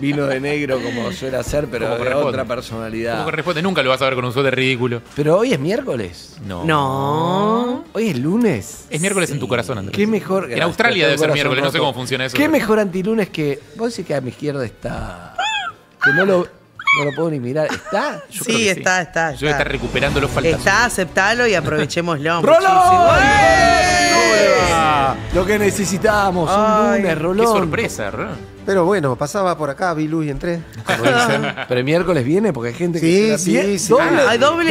Vino de negro como suele ser pero otra personalidad. corresponde, nunca lo vas a ver con un suéter ridículo. Pero hoy es miércoles. No. No. Hoy es lunes. Es miércoles en tu corazón, Andrés. Qué mejor. En Australia debe ser miércoles, no sé cómo funciona eso. Qué mejor antilunes que. Vos decís que a mi izquierda está. Que no lo. No puedo ni mirar. ¿Está? Yo sí, está, está, Yo voy estar recuperando los faltas. Está, aceptalo y aprovechémoslo. ¡Rolo! lo que necesitábamos, un Rolón. Qué sorpresa, Pero bueno, pasaba por acá, vi luz y entré. Pero miércoles viene porque hay gente que... se Doble, hay doble.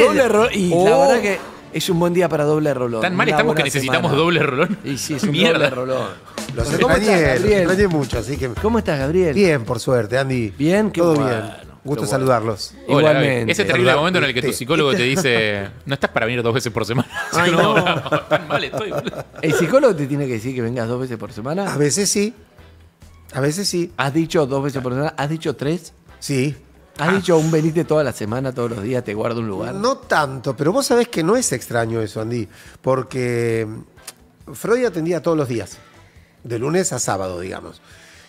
y oh. la verdad que es un buen día para doble rolón. Tan mal estamos que necesitamos doble rolón. Y sí, es un doble Mierda. rolón. Los ¿Cómo estás, mucho, así que... ¿Cómo estás, Gabriel? Bien, por suerte, Andy. Bien, qué Todo bien. Gusto saludarlos. Igualmente. Ese terrible momento en el que tu psicólogo te dice, no estás para venir dos veces por semana. Ay, no, no. tan estoy. ¿El psicólogo te tiene que decir que vengas dos veces por semana? A veces sí. A veces sí. ¿Has dicho dos veces por semana? ¿Has dicho tres? Sí. ¿Has ah. dicho un venite toda la semana, todos los días, te guardo un lugar? No tanto, pero vos sabés que no es extraño eso, Andy, porque Freud atendía todos los días, de lunes a sábado, digamos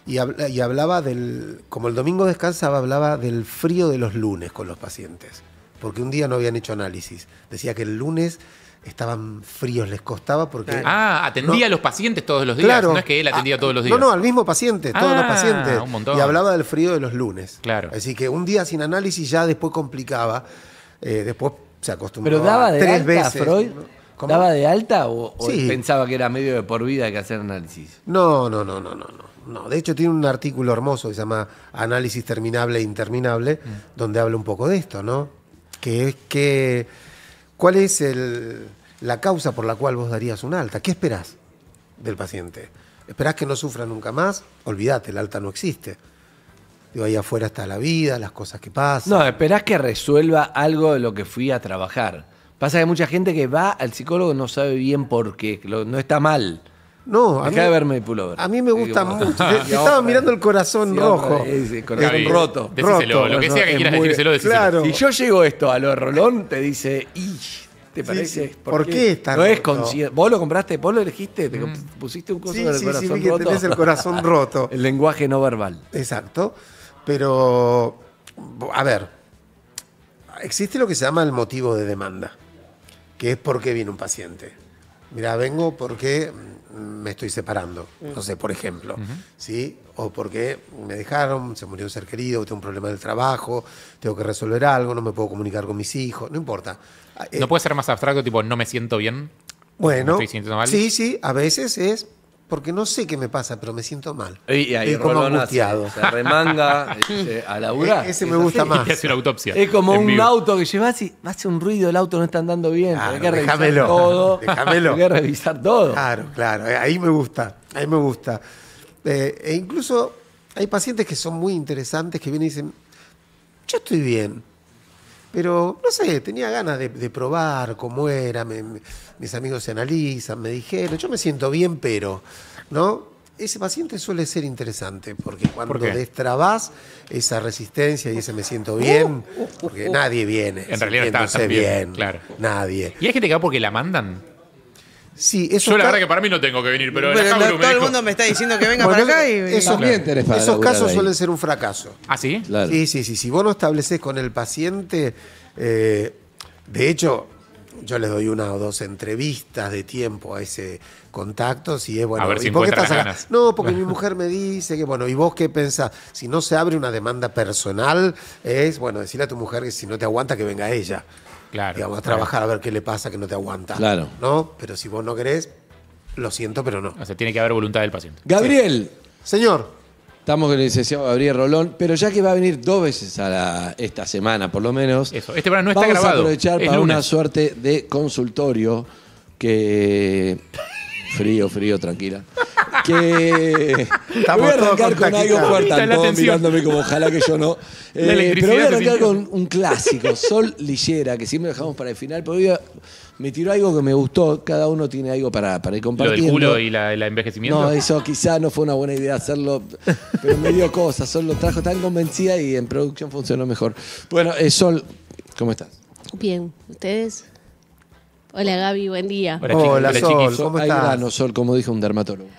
y, hablaba del, como el domingo descansaba, hablaba del frío de los lunes con los pacientes, porque un día no habían hecho análisis. Decía que el lunes estaban fríos, les costaba porque... Ah, atendía a los pacientes todos los días, no es que él atendía ah, todos los días. No, no, al mismo paciente, todos los ah, pacientes. Y hablaba del frío de los lunes. Claro. Así que un día sin análisis ya después complicaba, eh, después se acostumbraba Pero daba de tres alta, veces. Freud. ¿Daba de alta o, pensaba que era medio de por vida que hacer análisis? no, no, no, no. no. No, de hecho tiene un artículo hermoso que se llama Análisis Terminable e Interminable, mm. donde habla un poco de esto, ¿no? Que es que, ¿cuál es la causa por la cual vos darías un alta? ¿Qué esperás del paciente? ¿Esperás que no sufra nunca más? Olvídate, el alta no existe. Digo, ahí afuera está la vida, las cosas que pasan. No, esperás que resuelva algo de lo que fui a trabajar. Pasa que hay mucha gente que va al psicólogo no sabe bien por qué, no está mal no, a mí, de verme el pullover. A mí me gusta mucho. estaba mirando el corazón rojo. Es, eh, roto. lo que sea que quieras decírselo, decíselo. Si yo llego esto a lo de Rolón, te dice, ¿Te parece? ¿Por, qué, está No roto? es Vos lo compraste, vos lo elegiste, te mm. pusiste un coso en el corazón Tenés el corazón roto. el lenguaje no verbal. Exacto. Pero, a ver, existe lo que se llama el motivo de demanda, que es por qué viene un paciente. Mira, vengo porque me estoy separando, no sé, por ejemplo, ¿sí? O porque me dejaron, se murió un ser querido, tengo un problema del trabajo, tengo que resolver algo, no me puedo comunicar con mis hijos, no importa. ¿No puede ser más abstracto, tipo, no me siento bien? Bueno, mal? sí, sí, a veces es porque no sé qué me pasa, pero me siento mal. Y ahí como Se, remanga se, a laburar. URA. E-, ese me gusta más. una autopsia. Es como un auto que llevas y hace un ruido, el auto no está andando bien. hay que revisar todo. Déjamelo. Hay que revisar todo. Claro, claro. Eh, ahí me gusta. Ahí me gusta. Eh, e incluso hay pacientes que son muy interesantes que vienen y dicen, yo estoy bien. Pero, no sé, tenía ganas de, probar cómo era, mis amigos se analizan, me dijeron, yo me siento bien, pero, ¿no? Ese paciente suele ser interesante, porque cuando destrabas destrabás esa resistencia y ese me siento bien, porque nadie viene. En realidad está, bien, claro. Nadie. ¿Y hay gente que va porque la mandan? Sí, eso Yo la verdad que para mí no tengo que venir, pero, todo el mundo me está diciendo que venga para acá y... Esos, esos casos suelen ser un fracaso. ¿Ah, sí? Sí, sí, sí. Si vos no estableces con el paciente, eh, de hecho, yo les doy una o dos entrevistas de tiempo a ese contacto, si es bueno. A ver por qué No, porque mi mujer me dice que, bueno, ¿y vos qué pensás? Si no se abre una demanda personal, es, bueno, decirle a tu mujer que si no te aguanta, que venga ella. Claro. vamos a trabajar a ver qué le pasa, que no te aguanta. Claro. ¿No? Pero si vos no querés, lo siento, pero no. O sea, tiene que haber voluntad del paciente. Gabriel. Señor. Estamos con el licenciado Gabriel Rolón, pero ya que va a venir dos veces a esta semana, por lo menos. Eso. Este programa no está grabado. Vamos a aprovechar para una suerte de consultorio que. Frío, frío, tranquila. Que voy a arrancar con algo fuerte, mirándome como ojalá que yo no. Eh, pero voy a arrancar con un clásico, Sol Lillera, que siempre dejamos para el final, pero hoy me tiró algo que me gustó. Cada uno tiene algo para, para ir ¿Lo del culo y la, envejecimiento? No, eso quizá no fue una buena idea hacerlo, pero me dio cosas. Sol lo trajo tan convencida y en producción funcionó mejor. Bueno, eh, Sol, ¿cómo estás? Bien, ¿ustedes? Hola Gaby, buen día. Hola, Sol, ¿cómo estás? Sol, como dijo un dermatólogo.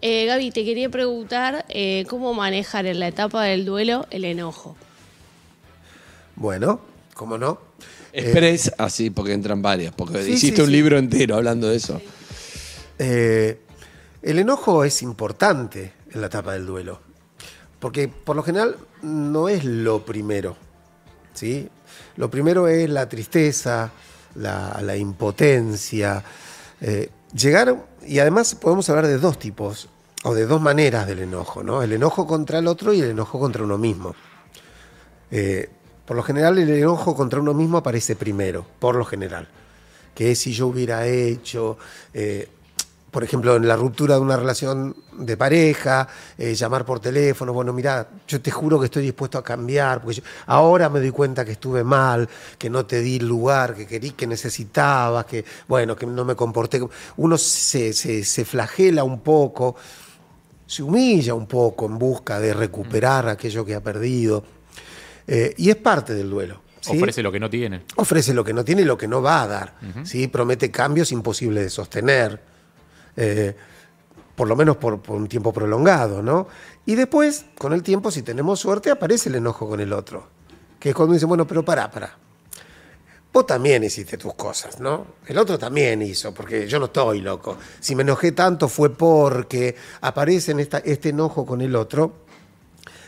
Eh, Gaby, te quería preguntar eh, cómo manejar en la etapa del duelo el enojo. Bueno, cómo no. Express, eh, así, porque entran varias, porque existe hiciste un libro entero hablando de eso. el enojo es importante en la etapa del duelo, porque por lo general no es lo primero. ¿sí? Lo primero es la tristeza, la, impotencia. llegaron eh, llegar, y además podemos hablar de dos tipos, o de dos maneras del enojo, ¿no? El enojo contra el otro y el enojo contra uno mismo. Eh, por lo general el enojo contra uno mismo aparece primero, por lo general. Que es si yo hubiera hecho, eh, por ejemplo, en la ruptura de una relación de pareja, eh, llamar por teléfono, bueno, mira, yo te juro que estoy dispuesto a cambiar, porque ahora me doy cuenta que estuve mal, que no te di lugar que querí, que necesitabas, que, bueno, que no me comporté. Uno se, se, flagela un poco, se humilla un poco en busca de recuperar mm. aquello que ha perdido. Eh, y es parte del duelo. Ofrece lo que no tiene. Ofrece lo que no tiene y lo que no va a dar. Promete cambios imposibles de sostener. Eh, por lo menos por, un tiempo prolongado, ¿no? Y después, con el tiempo, si tenemos suerte, aparece el enojo con el otro, que es cuando dicen, bueno, pero pará, pará. Vos también hiciste tus cosas, ¿no? El otro también hizo, porque yo no estoy loco. Si me enojé tanto fue porque aparece en este enojo con el otro.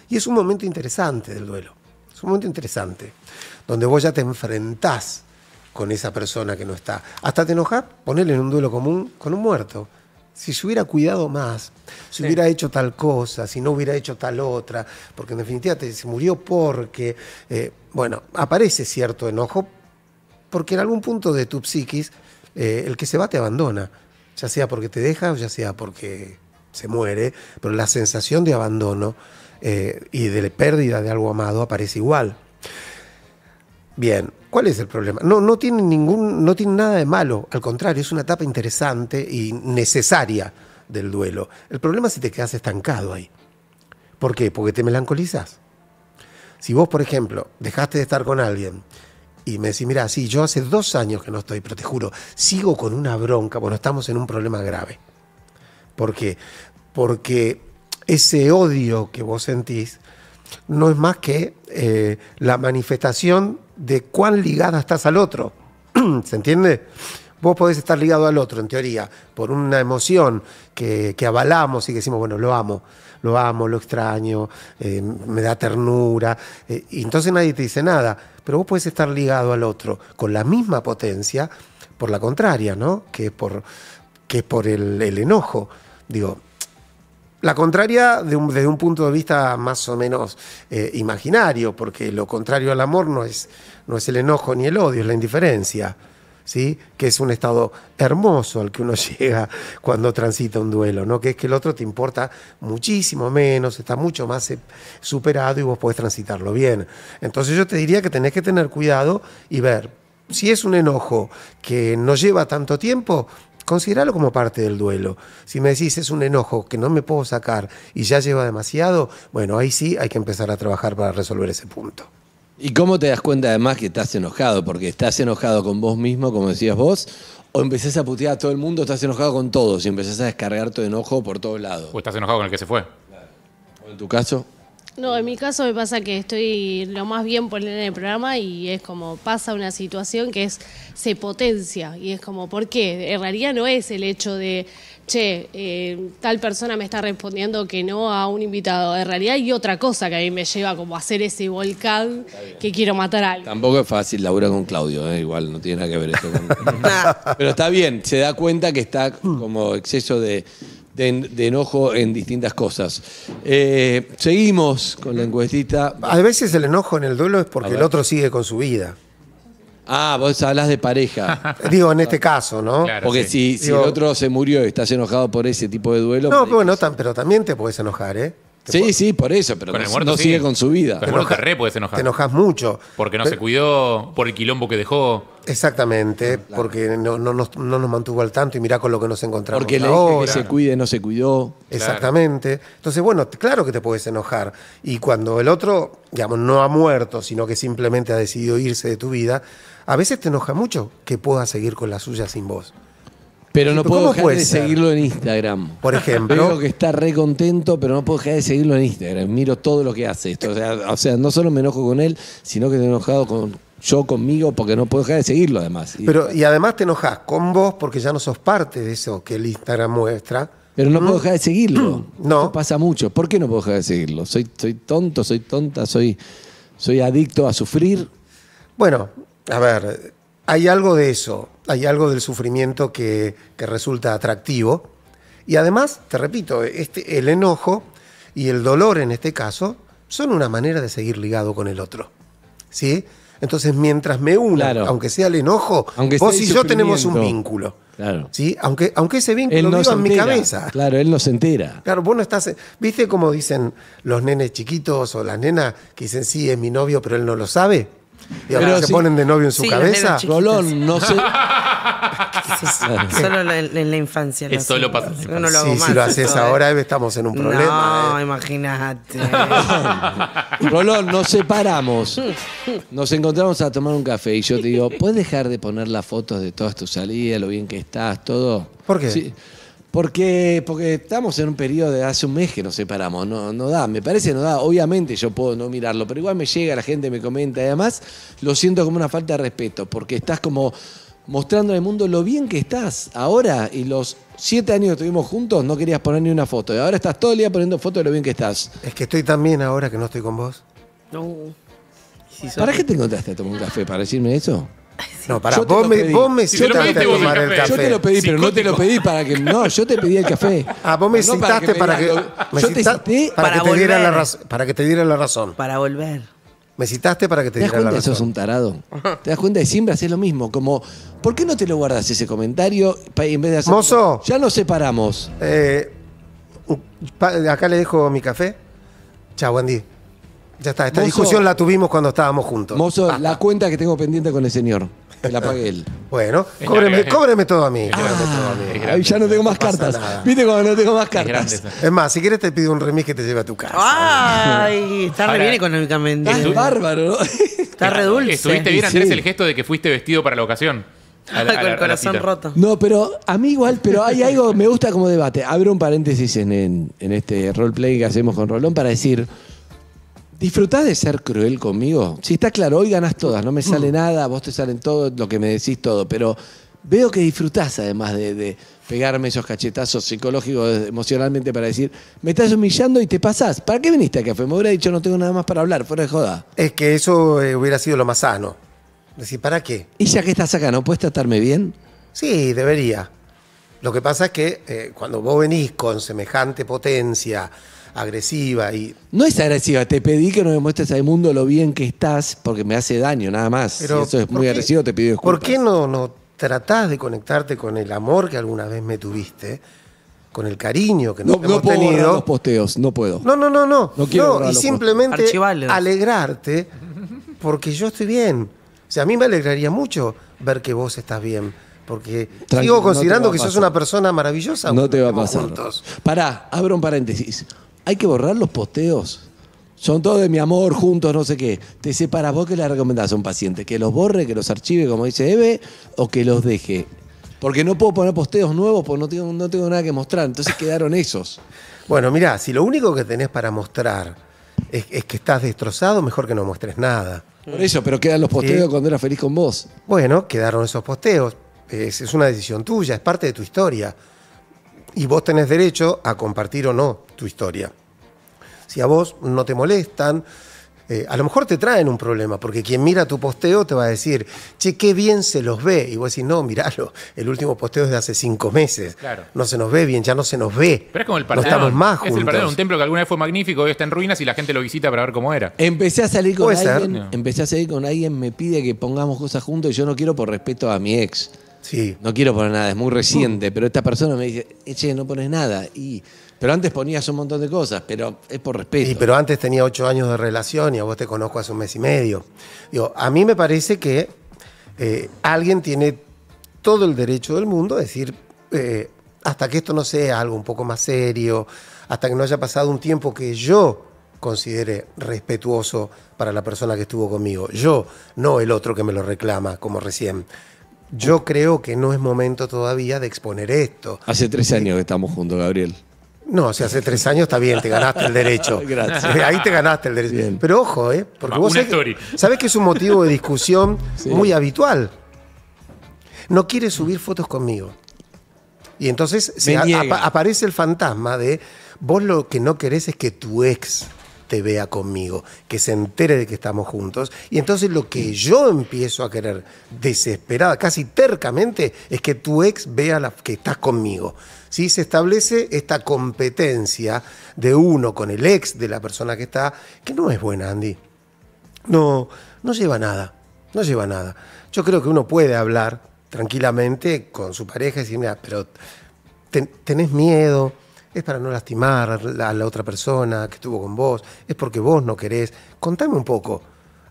Y es un momento interesante del duelo. Es un momento interesante, donde vos ya te enfrentás con esa persona que no está. Hasta te enojar, ponerle en un duelo común con un muerto si se hubiera cuidado más, si hubiera hecho tal cosa, si no hubiera hecho tal otra, porque en definitiva se murió porque, eh, bueno, aparece cierto enojo, porque en algún punto de tu psiquis eh, el que se va te abandona, ya sea porque te deja o ya sea porque se muere, pero la sensación de abandono eh, y de pérdida de algo amado aparece igual. Bien, ¿cuál es el problema? No, no tiene ningún, no tiene nada de malo, al contrario, es una etapa interesante y necesaria del duelo. El problema es si te quedas estancado ahí. ¿Por qué? Porque te melancolizas. Si vos, por ejemplo, dejaste de estar con alguien y me decís, mira, sí, yo hace dos años que no estoy, pero te juro, sigo con una bronca, bueno, estamos en un problema grave. ¿Por qué? Porque ese odio que vos sentís no es más que eh, la manifestación de cuán ligada estás al otro. ¿Se entiende? Vos podés estar ligado al otro, en teoría, por una emoción que, avalamos y que decimos, bueno, lo amo, lo amo, lo extraño, eh, me da ternura. Eh, y entonces nadie te dice nada, pero vos podés estar ligado al otro con la misma potencia, por la contraria, ¿no? Que por, que por el, el enojo. Digo, la contraria de desde un punto de vista más o menos eh, imaginario, porque lo contrario al amor no es, no es el enojo ni el odio, es la indiferencia. ¿Sí? que es un estado hermoso al que uno llega cuando transita un duelo, ¿no? que es que el otro te importa muchísimo menos, está mucho más eh, superado y vos podés transitarlo bien. Entonces yo te diría que tenés que tener cuidado y ver si es un enojo que no lleva tanto tiempo, consideralo como parte del duelo. Si me decís es un enojo que no me puedo sacar y ya lleva demasiado, bueno, ahí sí hay que empezar a trabajar para resolver ese punto. ¿Y cómo te das cuenta además que estás enojado? Porque estás enojado con vos mismo, como decías vos, o empezás a putear a todo el mundo, estás enojado con todos y empezás a descargar tu enojo por todos lados. O estás enojado con el que se fue. ¿O en tu caso? No, en mi caso me pasa que estoy lo más bien por en el programa y es como pasa una situación que es se potencia y es como, ¿por qué? En realidad no es el hecho de, che, eh, tal persona me está respondiendo que no a un invitado. En realidad hay otra cosa que a mí me lleva como a hacer ese volcán que quiero matar a alguien. Tampoco es fácil laburar con Claudio, ¿eh? igual no tiene nada que ver eso. con... Pero está bien, se da cuenta que está como exceso de de, enojo en distintas cosas. Eh, seguimos con la encuestita. A veces el enojo en el duelo es porque el otro sigue con su vida. Ah, vos hablas de pareja. Digo, en este caso, ¿no? Porque si, el otro se murió y estás enojado por ese tipo de duelo. No, pero pero también te puedes enojar, ¿eh? Sí, sí, por eso, pero no, el muerto, sigue con su vida. Pero te, re puedes enojar. Te enojas mucho. Porque no se cuidó, por el quilombo que dejó. Exactamente, porque no, nos, mantuvo al tanto y mirá con lo que nos encontramos. Porque le que se cuide, no se cuidó. Exactamente. Entonces, bueno, claro que te puedes enojar. Y cuando el otro, digamos, no ha muerto, sino que simplemente ha decidido irse de tu vida, a veces te enoja mucho que pueda seguir con la suya sin vos. Pero no puedo dejar de seguirlo en Instagram. Por ejemplo. Veo que está re contento, pero no puedo dejar de seguirlo en Instagram. Miro todo lo que hace. Esto. O, sea, no solo me enojo con él, sino que estoy enojado con, yo conmigo porque no puedo dejar de seguirlo además. Pero, y además te enojas con vos porque ya no sos parte de eso que el Instagram muestra. Pero no ¿Mm? puedo dejar de seguirlo. no. pasa mucho. ¿Por qué no puedo dejar de seguirlo? Soy, tonto, soy tonta, soy, soy adicto a sufrir. Bueno, a ver, hay algo de eso, hay algo del sufrimiento que, resulta atractivo. Y además, te repito, este, el enojo y el dolor en este caso son una manera de seguir ligado con el otro. ¿Sí? Entonces, mientras me uno, aunque sea el enojo, vos y yo tenemos un vínculo. ¿sí? Aunque, aunque ese vínculo viva en mi cabeza. Claro, él no se entera. Claro, vos estás. ¿Viste cómo dicen los nenes chiquitos o las nenas que dicen sí, es mi novio, pero él no lo sabe? Y ahora se ponen de novio en su cabeza. Rolón, no sé. Solo en la infancia. Esto lo No lo hago si lo haces ahora, eh, estamos en un problema. No, eh. imagínate. Rolón, nos separamos. Nos encontramos a tomar un café y yo te digo, ¿puedes dejar de poner las fotos de todas tus salidas, lo bien que estás, todo? ¿Por qué? Sí. Porque, estamos en un periodo de hace un mes que nos separamos, no, no da, me parece no da, obviamente yo puedo no mirarlo, pero igual me llega, la gente me comenta y además lo siento como una falta de respeto, porque estás como mostrando al mundo lo bien que estás ahora y los siete años que estuvimos juntos no querías poner ni una foto y ahora estás todo el día poniendo fotos de lo bien que estás. Es que estoy tan bien ahora que no estoy con vos. No. ¿Para qué te encontraste a tomar un café? ¿Para decirme eso? No, para vos me, vos me a tomar el café. Yo te lo pedí, pero no te lo pedí para que. No, yo te pedí el café. Ah, vos me citaste para que, me Yo te cité para que te diera la razón, para que te diera la razón. Para volver. Me citaste para que te diera la cuenta que sos un tarado? ¿Te das cuenta que siempre haces lo mismo? Como, ¿por qué no te lo guardas ese comentario en vez de hacer. Mozo. Ya nos separamos. Eh, acá le dejo mi café. Chao, Wendy. Ya está, esta discusión la tuvimos cuando estábamos juntos. Mozo, ah. la cuenta que tengo pendiente con el señor. la pagué él. bueno, cóbreme, cóbreme, todo a mí. Ah, ya no tengo más cartas. Viste cuando no tengo más cartas. Es, más, si quieres te pido un remis que te lleve a tu casa. Ay, está re bien económicamente. Es bárbaro, Está re dulce. Estuviste bien, Andrés, el gesto de que fuiste vestido para la ocasión. con el corazón roto. No, pero a mí igual, pero hay algo, me gusta como debate. Abro un paréntesis en, en este roleplay que hacemos con Rolón para decir ¿Disfrutás de ser cruel conmigo? Si está claro, hoy ganas todas, no me sale mm. nada, vos te salen todo, lo que me decís todo, pero veo que disfrutás además de, pegarme esos cachetazos psicológicos emocionalmente para decir, me estás humillando y te pasás. ¿Para qué viniste a café? Me hubiera dicho, no tengo nada más para hablar, fuera de joda. Es que eso eh, hubiera sido lo más sano. Decir, ¿para qué? ¿Y ya que estás acá, no puedes tratarme bien? Sí, debería. Lo que pasa es que eh, cuando vos venís con semejante potencia, agresiva y. No es agresiva, te pedí que no me muestres al mundo lo bien que estás, porque me hace daño, nada más. eso es muy agresivo, te pido disculpas. ¿Por qué no, no tratás de conectarte con el amor que alguna vez me tuviste? con el cariño que no, nos no puedo tenido. los posteos, no puedo. No, no, no, no. No, quiero y simplemente alegrarte porque yo estoy bien. O sea, a mí me alegraría mucho ver que vos estás bien. Porque sigo considerando que sos una persona maravillosa. No te va a pasar. Juntos. Pará, abro un paréntesis hay que borrar los posteos. Son todos de mi amor, juntos, no sé qué. Te para vos que le recomendás a un paciente, que los borre, que los archive, como dice Eve, o que los deje. Porque no puedo poner posteos nuevos porque no tengo, nada que mostrar. Entonces quedaron esos. Bueno, mirá, si lo único que tenés para mostrar es, que estás destrozado, mejor que no muestres nada. Por eso, pero quedan los posteos cuando era feliz con vos. Bueno, quedaron esos posteos. es una decisión tuya, es parte de tu historia. Y vos tenés derecho a compartir o no tu historia. Si a vos no te molestan, eh, a lo mejor te traen un problema, porque quien mira tu posteo te va a decir, che, qué bien se los ve. Y vos decís, no, miralo, el último posteo es de hace cinco meses. Claro. No se nos ve bien, ya no se nos ve. Pero es como el paradero. No estamos más juntos. Es el de un templo que alguna vez fue magnífico, hoy está en ruinas y la gente lo visita para ver cómo era. Empecé a salir con alguien, empecé a salir con alguien, me pide que pongamos cosas juntos y yo no quiero por respeto a mi ex. No quiero poner nada, es muy reciente, pero esta persona me dice, eche, eh, no pones nada. Y, pero antes ponías un montón de cosas, pero es por respeto. Sí, pero antes tenía ocho años de relación y a vos te conozco hace un mes y medio. a mí me parece que eh, alguien tiene todo el derecho del mundo a decir, eh, hasta que esto no sea algo un poco más serio, hasta que no haya pasado un tiempo que yo considere respetuoso para la persona que estuvo conmigo. Yo, no el otro que me lo reclama, como recién. Yo creo que no es momento todavía de exponer esto. Hace tres eh, años que estamos juntos, Gabriel. No, o si hace tres años está bien, te ganaste el derecho. Ahí te ganaste el derecho. Pero ojo, ¿eh? Porque vos sabés, que es un motivo de discusión muy habitual. No quiere subir fotos conmigo. Y entonces aparece el fantasma de vos lo que no querés es que tu ex vea conmigo, que se entere de que estamos juntos. Y entonces lo que yo empiezo a querer desesperada, casi tercamente, es que tu ex vea la, que estás conmigo. Si Se establece esta competencia de uno con el ex de la persona que está, que no es buena, Andy. No, no lleva nada, no lleva nada. Yo creo que uno puede hablar tranquilamente con su pareja y decir, mira, pero tenés miedo, es para no lastimar a la otra persona que estuvo con vos, es porque vos no querés. Contame un poco,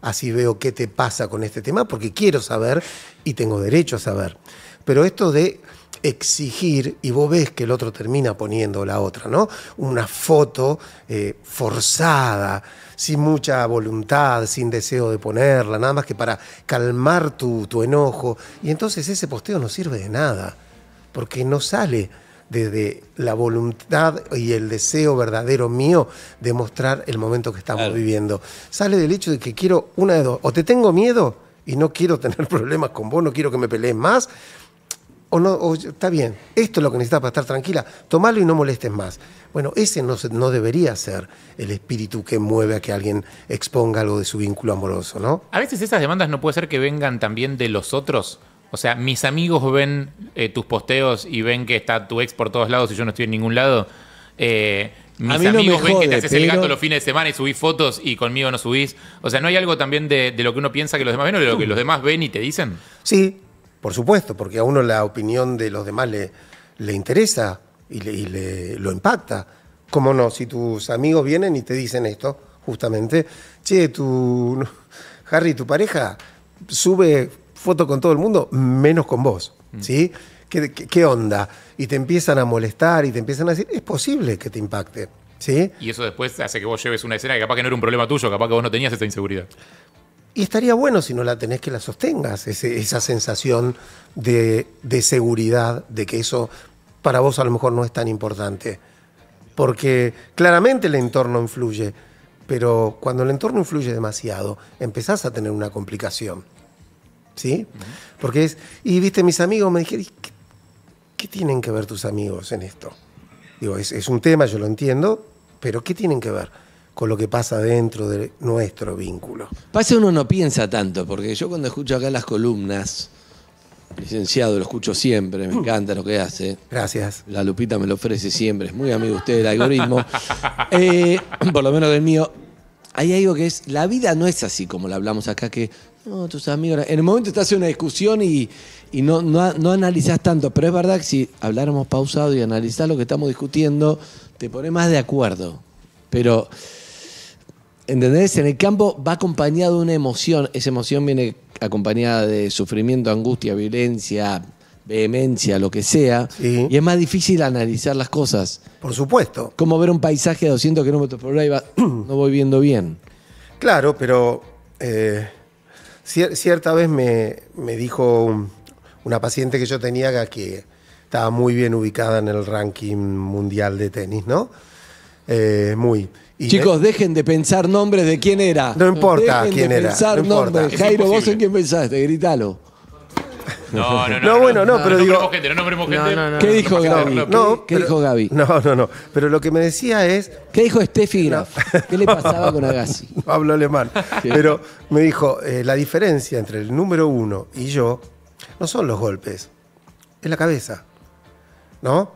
así veo qué te pasa con este tema, porque quiero saber y tengo derecho a saber. Pero esto de exigir, y vos ves que el otro termina poniendo la otra, ¿no? Una foto eh, forzada, sin mucha voluntad, sin deseo de ponerla, nada más que para calmar tu, tu enojo. Y entonces ese posteo no sirve de nada, porque no sale desde la voluntad y el deseo verdadero mío de mostrar el momento que estamos viviendo. Sale del hecho de que quiero una de dos, o te tengo miedo y no quiero tener problemas con vos, no quiero que me pelees más, o no, está bien, esto es lo que necesitas para estar tranquila, tomalo y no molestes más. Bueno, ese no, no debería ser el espíritu que mueve a que alguien exponga algo de su vínculo amoroso, ¿no? A veces esas demandas no puede ser que vengan también de los otros, o sea, mis amigos ven eh, tus posteos y ven que está tu ex por todos lados y yo no estoy en ningún lado. Eh, mis amigos ven que te haces el gato los fines de semana y subís fotos y conmigo no subís. O sea, ¿no hay algo también de, lo que uno piensa que los demás ven o de lo que los demás ven y te dicen? Sí, por supuesto, porque a uno la opinión de los demás le, interesa y, le, lo impacta. ¿Cómo no? Si tus amigos vienen y te dicen esto, justamente, che, tu Harry, tu pareja sube foto con todo el mundo, menos con vos. Mm. ¿Sí? ¿Qué, onda? Y te empiezan a molestar y te empiezan a decir, es posible que te impacte. ¿Sí? Y eso después hace que vos lleves una escena que capaz que no era un problema tuyo, capaz que vos no tenías esa inseguridad. Y estaría bueno si no la tenés que la sostengas, esa sensación de, de, seguridad, de que eso para vos a lo mejor no es tan importante. Porque claramente el entorno influye, pero cuando el entorno influye demasiado, empezás a tener una complicación. ¿sí? Porque es, y viste, mis amigos me dijeron, ¿qué, tienen que ver tus amigos en esto? Digo, es, un tema, yo lo entiendo, pero ¿qué tienen que ver? con lo que pasa dentro de nuestro vínculo. Pase uno no piensa tanto, porque yo cuando escucho acá las columnas, licenciado, lo escucho siempre, me encanta lo que hace. Gracias. La Lupita me lo ofrece siempre, es muy amigo usted del algoritmo. Eh, por lo menos del mío. Hay algo que es, la vida no es así como la hablamos acá, que no, tus amigos. En el momento estás en una discusión y, no, no, no, analizás tanto, pero es verdad que si habláramos pausado y analizás lo que estamos discutiendo, te pones más de acuerdo. Pero, ¿entendés? En el campo va acompañado de una emoción. Esa emoción viene acompañada de sufrimiento, angustia, violencia, vehemencia, lo que sea, y es más difícil analizar las cosas. Por supuesto. Como ver un paisaje de 200 kilómetros por hora y va, no voy viendo bien. Claro, pero eh, cierta vez me, dijo una paciente que yo tenía que estaba muy bien ubicada en el ranking mundial de tenis, ¿no? Eh, muy. Y Chicos, dejen de pensar nombres de quién era. No importa quién de era. Pensar nombres. Jairo, ¿vos en quién pensaste? Gritalo. No, no, no. No, bueno, no, pero digo. no ¿Qué dijo Gaby? No, dijo No, no, no. Pero lo que me decía es. ¿Qué dijo Steffi Graf? ¿Qué le pasaba con Agassi? alemán. Pero me dijo: eh, la diferencia entre el número uno y yo no son los golpes, es la cabeza. ¿No?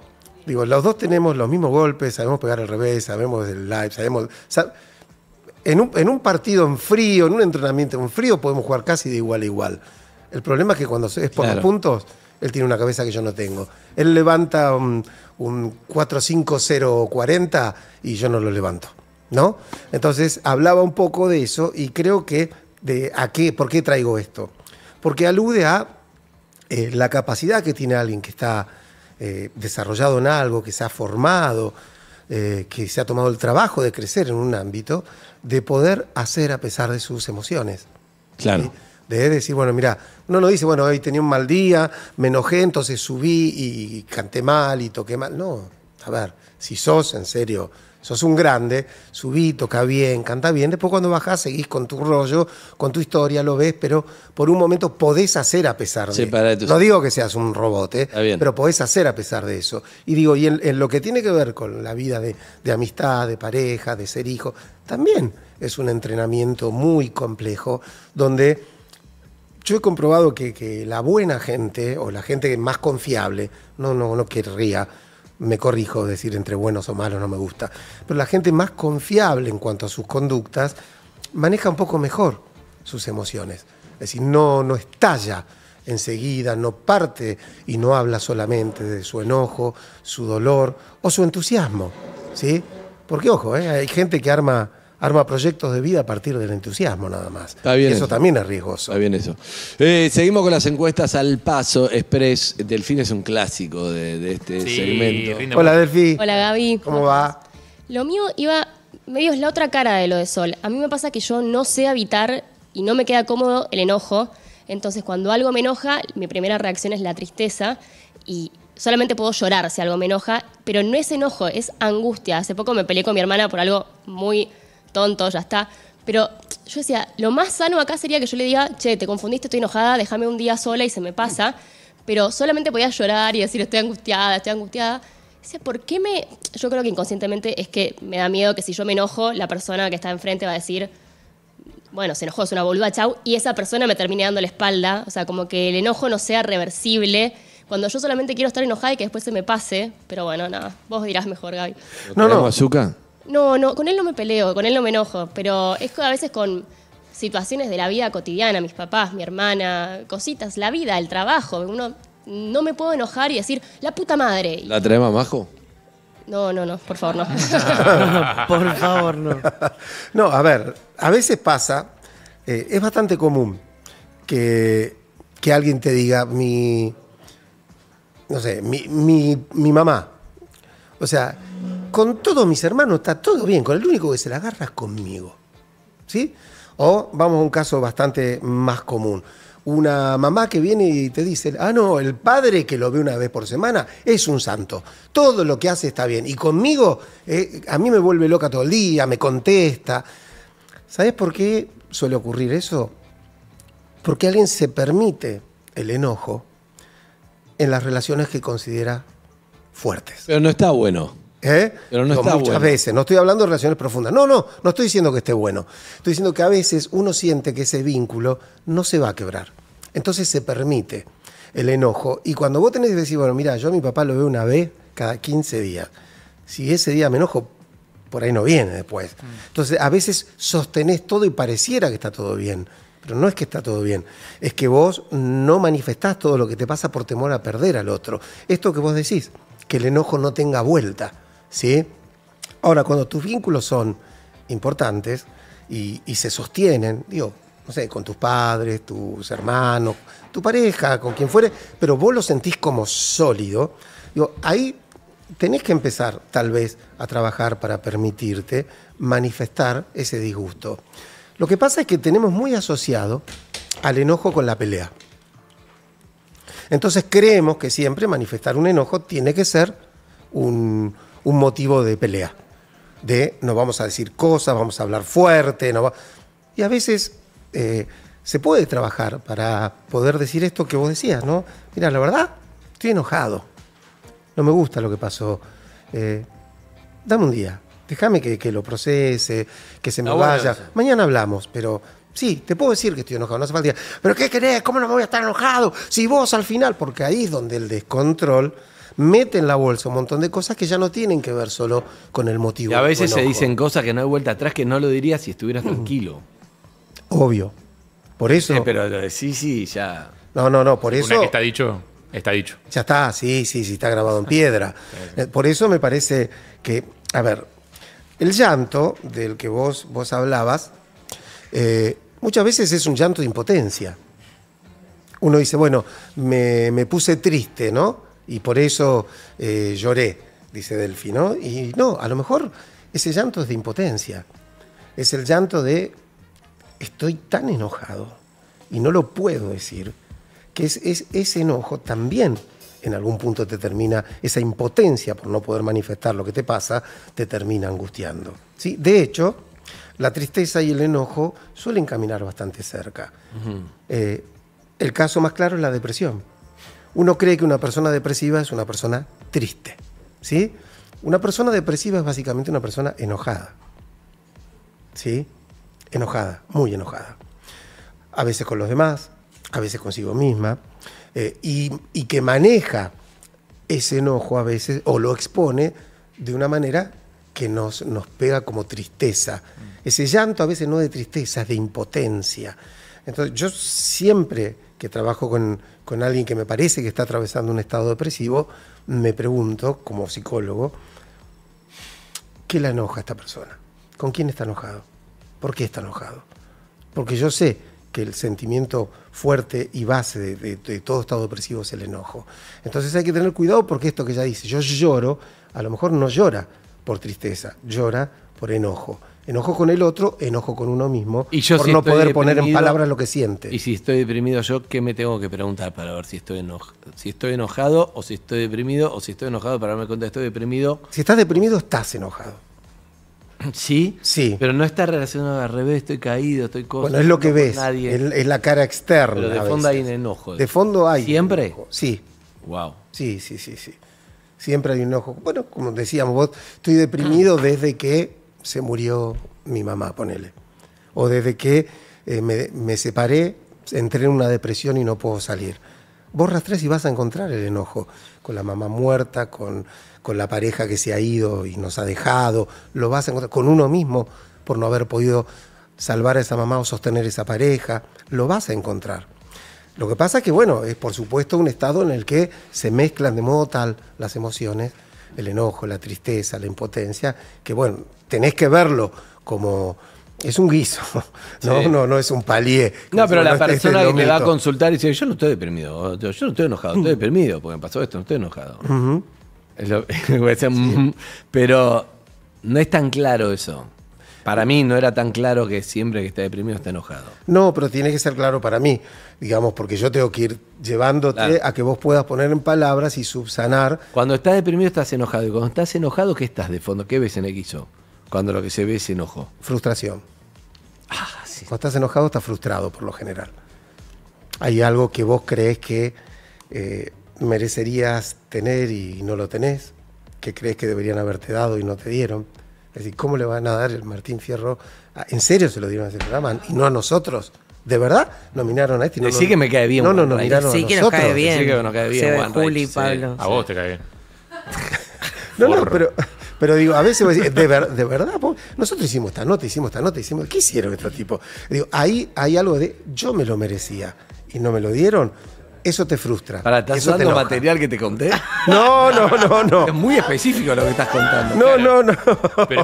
Digo, los dos tenemos los mismos golpes, sabemos pegar al revés, sabemos el live, sabemos. en en un partido en frío, en un entrenamiento en frío, podemos jugar casi de igual a igual. El problema es que cuando es por puntos, él tiene una cabeza que yo no tengo. Él levanta un, 4 5 40 y yo no lo levanto. ¿No? Entonces hablaba un poco de eso y creo que de a qué, por qué traigo esto. Porque alude a eh, la capacidad que tiene alguien que está eh, desarrollado en algo, que se ha formado, eh, que se ha tomado el trabajo de crecer en un ámbito, de poder hacer a pesar de sus emociones. Claro. De decir, bueno, mira, uno no dice, bueno, hoy tenía un mal día, me enojé, entonces subí y canté mal y toqué mal. No, a ver, si sos, en serio, sos un grande, subí, toca bien, canta bien, después cuando bajás seguís con tu rollo, con tu historia, lo ves, pero por un momento podés hacer a pesar de eso. No digo que seas un robot, ¿eh? pero podés hacer a pesar de eso. Y digo, y en, lo que tiene que ver con la vida de, amistad, de pareja, de ser hijo, también es un entrenamiento muy complejo donde yo he comprobado que, la buena gente o la gente más confiable, no, no, querría, me corrijo decir entre buenos o malos, no me gusta, pero la gente más confiable en cuanto a sus conductas maneja un poco mejor sus emociones. Es decir, no, no estalla enseguida, no parte y no habla solamente de su enojo, su dolor o su entusiasmo. ¿sí? Porque ojo, ¿eh? hay gente que arma arma proyectos de vida a partir del entusiasmo nada más. Está eso, también es riesgoso. Está bien eso. Eh, seguimos con las encuestas al paso express. Delfín es un clásico de, este segmento. Hola Delfín. Hola Gaby. ¿Cómo, ¿Cómo va? Lo mío iba medio es la otra cara de lo de Sol. A mí me pasa que yo no sé habitar y no me queda cómodo el enojo. Entonces cuando algo me enoja, mi primera reacción es la tristeza y solamente puedo llorar si algo me enoja, pero no es enojo, es angustia. Hace poco me peleé con mi hermana por algo muy tonto, ya está. Pero yo decía, lo más sano acá sería que yo le diga, che, te confundiste, estoy enojada, déjame un día sola y se me pasa. Pero solamente podía llorar y decir, estoy angustiada, estoy angustiada. Decía, ¿por qué me.? Yo creo que inconscientemente es que me da miedo que si yo me enojo, la persona que está enfrente va a decir, bueno, se enojó, es una boluda, chau, y esa persona me termine dando la espalda. O sea, como que el enojo no sea reversible. Cuando yo solamente quiero estar enojada y que después se me pase. Pero bueno, nada, vos dirás mejor, Gaby. No, no, azúcar. No, no, con él no me peleo, con él no me enojo, pero es a veces con situaciones de la vida cotidiana, mis papás, mi hermana, cositas, la vida, el trabajo, uno no me puedo enojar y decir, la puta madre. ¿La trae majo. No, no, no, por favor, no. por favor, no. No, a ver, a veces pasa, eh, es bastante común que, que, alguien te diga, mi, no sé, mi, mi, mi mamá. O sea, con todos mis hermanos está todo bien, con el único que se la agarra es conmigo. ¿Sí? O vamos a un caso bastante más común. Una mamá que viene y te dice, ah, no, el padre que lo ve una vez por semana es un santo. Todo lo que hace está bien. Y conmigo, eh, a mí me vuelve loca todo el día, me contesta. ¿Sabes por qué suele ocurrir eso? Porque alguien se permite el enojo en las relaciones que considera fuertes. Pero no está bueno. ¿Eh? Pero no está muchas veces, no estoy hablando de relaciones profundas. No, no, no estoy diciendo que esté bueno. Estoy diciendo que a veces uno siente que ese vínculo no se va a quebrar. Entonces se permite el enojo. Y cuando vos tenés que decir, bueno, mira, yo a mi papá lo veo una vez cada 15 días. Si ese día me enojo, por ahí no viene después. Mm. Entonces, a veces sostenés todo y pareciera que está todo bien. Pero no es que está todo bien, es que vos no manifestás todo lo que te pasa por temor a perder al otro. Esto que vos decís, que el enojo no tenga vuelta ¿sí? Ahora, cuando tus vínculos son importantes y, se sostienen, digo, no sé, con tus padres, tus hermanos, tu pareja, con quien fuere, pero vos lo sentís como sólido, digo, ahí tenés que empezar tal vez a trabajar para permitirte manifestar ese disgusto. Lo que pasa es que tenemos muy asociado al enojo con la pelea. Entonces creemos que siempre manifestar un enojo tiene que ser un, un motivo de pelea. De no vamos a decir cosas, vamos a hablar fuerte. No Y a veces eh, se puede trabajar para poder decir esto que vos decías, ¿no? Mira, la verdad, estoy enojado. No me gusta lo que pasó. Eh, dame un día. Déjame que, lo procese, que se me ah, vaya. Mañana hablamos, pero sí, te puedo decir que estoy enojado, no hace falta. Pero ¿qué querés? ¿Cómo no me voy a estar enojado? Si vos al final, porque ahí es donde el descontrol mete en la bolsa un montón de cosas que ya no tienen que ver solo con el motivo. Y a veces se dicen cosas que no hay vuelta atrás que no lo dirías si estuvieras mm. tranquilo. Obvio. Por eso. Sí, eh, pero eh, sí, sí, ya. No, no, no, por eso. que está dicho, está dicho. Ya está, sí, sí, sí, está grabado en piedra. Eh, por eso me parece que, a ver, el llanto del que vos, vos hablabas, muchas veces es un llanto de impotencia. Uno dice, bueno, me, me puse triste, ¿no? y por eso eh, lloré, dice Delphi, ¿no? Y no, a lo mejor ese llanto es de impotencia, es el llanto de estoy tan enojado y no lo puedo decir, que es, ese enojo también en algún punto te termina, esa impotencia por no poder manifestar lo que te pasa, te termina angustiando. ¿sí? De hecho, la tristeza y el enojo suelen caminar bastante cerca. Eh, el caso más claro es la depresión. Uno cree que una persona depresiva es una persona triste, ¿sí? Una persona depresiva es básicamente una persona enojada, ¿sí? Enojada, muy enojada. A veces con los demás, a veces consigo misma, eh, y, que maneja ese enojo a veces, o lo expone de una manera que nos, nos pega como tristeza. Mm. Ese llanto a veces no de tristeza, es de impotencia. Entonces, yo siempre que trabajo con, alguien que me parece que está atravesando un estado depresivo, me pregunto, como psicólogo, ¿qué le enoja a esta persona? ¿Con quién está enojado? ¿Por qué está enojado? Porque yo sé que el sentimiento fuerte y base de, de, todo estado depresivo es el enojo. Entonces hay que tener cuidado porque esto que ella dice, yo lloro, a lo mejor no llora por tristeza, llora por enojo. Enojo con el otro, enojo con uno mismo, por no poder poner en palabras lo que siente. Y si estoy deprimido yo, ¿qué me tengo que preguntar para ver si estoy, enojado, si estoy enojado o si estoy deprimido o si estoy enojado para darme cuenta estoy deprimido? Si estás deprimido, estás enojado. Sí, sí. Pero no está relacionado al revés, estoy caído, estoy cosa. Bueno, es lo que ves. Es, la cara externa. Pero de fondo hay un enojo. De fondo hay. ¿Siempre? Sí. Wow. Sí, sí, sí, sí. Siempre hay un enojo. Bueno, como decíamos vos, estoy deprimido desde que se murió mi mamá, ponele. O desde que eh, me, separé, entré en una depresión y no puedo salir. Vos tres y vas a encontrar el enojo con la mamá muerta, con, con la pareja que se ha ido y nos ha dejado, lo vas a encontrar con uno mismo por no haber podido salvar a esa mamá o sostener esa pareja, lo vas a encontrar. Lo que pasa es que, bueno, es por supuesto un estado en el que se mezclan de modo tal las emociones, el enojo, la tristeza, la impotencia, que, bueno, tenés que verlo como es un guiso, no, no, no es un palié. No, pero la este persona que te va a consultar y dice, yo no estoy deprimido, yo no estoy enojado, estoy deprimido porque me pasó esto, no estoy enojado. Mm, pero no es tan claro eso. Para mí no era tan claro que siempre que está deprimido está enojado. No, pero tiene que ser claro para mí, digamos, porque yo tengo que ir llevándote a que vos puedas poner en palabras y subsanar. Cuando estás deprimido estás enojado y cuando estás enojado, ¿qué estás de fondo? ¿Qué ves en el guiso? cuando lo que se ve es enojo. Frustración. Ah, sí. Cuando estás enojado, estás frustrado por lo general. Hay algo que vos crees que eh, merecerías tener y no lo tenés, que crees que deberían haberte dado y no te dieron. Es decir, ¿cómo le van a dar el Martín Fierro? ¿En serio se lo dieron a ese programa? Y no a nosotros. ¿De verdad? Nominaron a este. No, sí que me cae bien. No, no, nominaron sí a que Nos cae bien. Sí que nos cae bien. Juli, Pablo. A vos te cae bien. no, no, pero pero digo, a veces ¿de, de verdad, nosotros hicimos esta nota, hicimos esta nota, hicimos. ¿Qué hicieron estos tipos? Digo, ahí hay algo de yo me lo merecía y no me lo dieron. Eso te frustra. eso es lo material que te conté? No, no, no, no. Es muy específico lo que estás contando. No, no, no. Pero,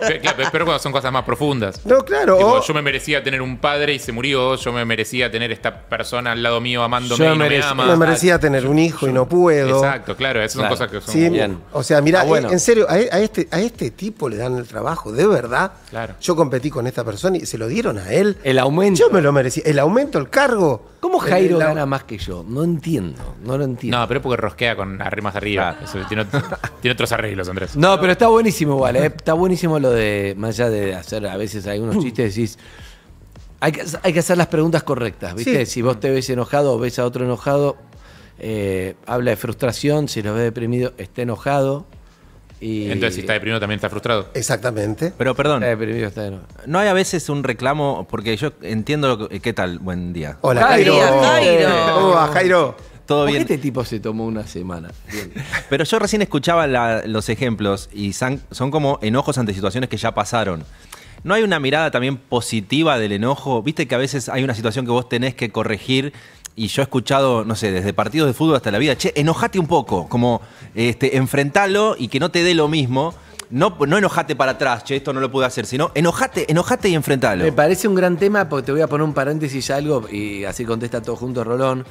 cuando son cosas más profundas. No, claro. yo me merecía tener un padre y se murió. Yo me merecía tener esta persona al lado mío amándome y me ama. me merecía tener un hijo y no puedo. Exacto, claro. Esas son cosas que son. muy... Bien. o sea, mira ah, eh, en serio, a, este, a este tipo le dan el trabajo, de verdad. Claro. Yo competí con esta persona y se lo dieron a él. El aumento. Yo me lo merecía. El aumento, el cargo. ¿Cómo Jairo gana más que yo? No entiendo, no lo entiendo. No, pero es porque rosquea con arrimas arriba. Eso tiene, tiene, otros arreglos, Andrés. No, pero está buenísimo igual, eh. Está buenísimo lo de, más allá de hacer a veces algunos chistes, decís... Hay que, hacer las preguntas correctas, ¿viste? Si vos te ves enojado o ves a otro enojado, eh, habla de frustración, si lo ves deprimido, está enojado, entonces, si está deprimido, también está frustrado. Exactamente. Pero perdón. Está deprimido, está No hay a veces un reclamo, porque yo entiendo. ¿Qué tal? Buen día. Hola, Jairo. Jairo. Jairo? Todo bien. este tipo se tomó una semana? Pero yo recién escuchaba los ejemplos y son como enojos ante situaciones que ya pasaron. ¿No hay una mirada también positiva del enojo? Viste que a veces hay una situación que vos tenés que corregir y yo he escuchado, no sé, desde partidos de fútbol hasta la vida, che, enojate un poco, como este, enfrentalo y que no te dé lo mismo. No, no enojate para atrás, che, esto no lo pude hacer, sino enojate, enojate y enfrentalo. Me parece un gran tema, porque te voy a poner un paréntesis algo y así contesta todo junto Rolón.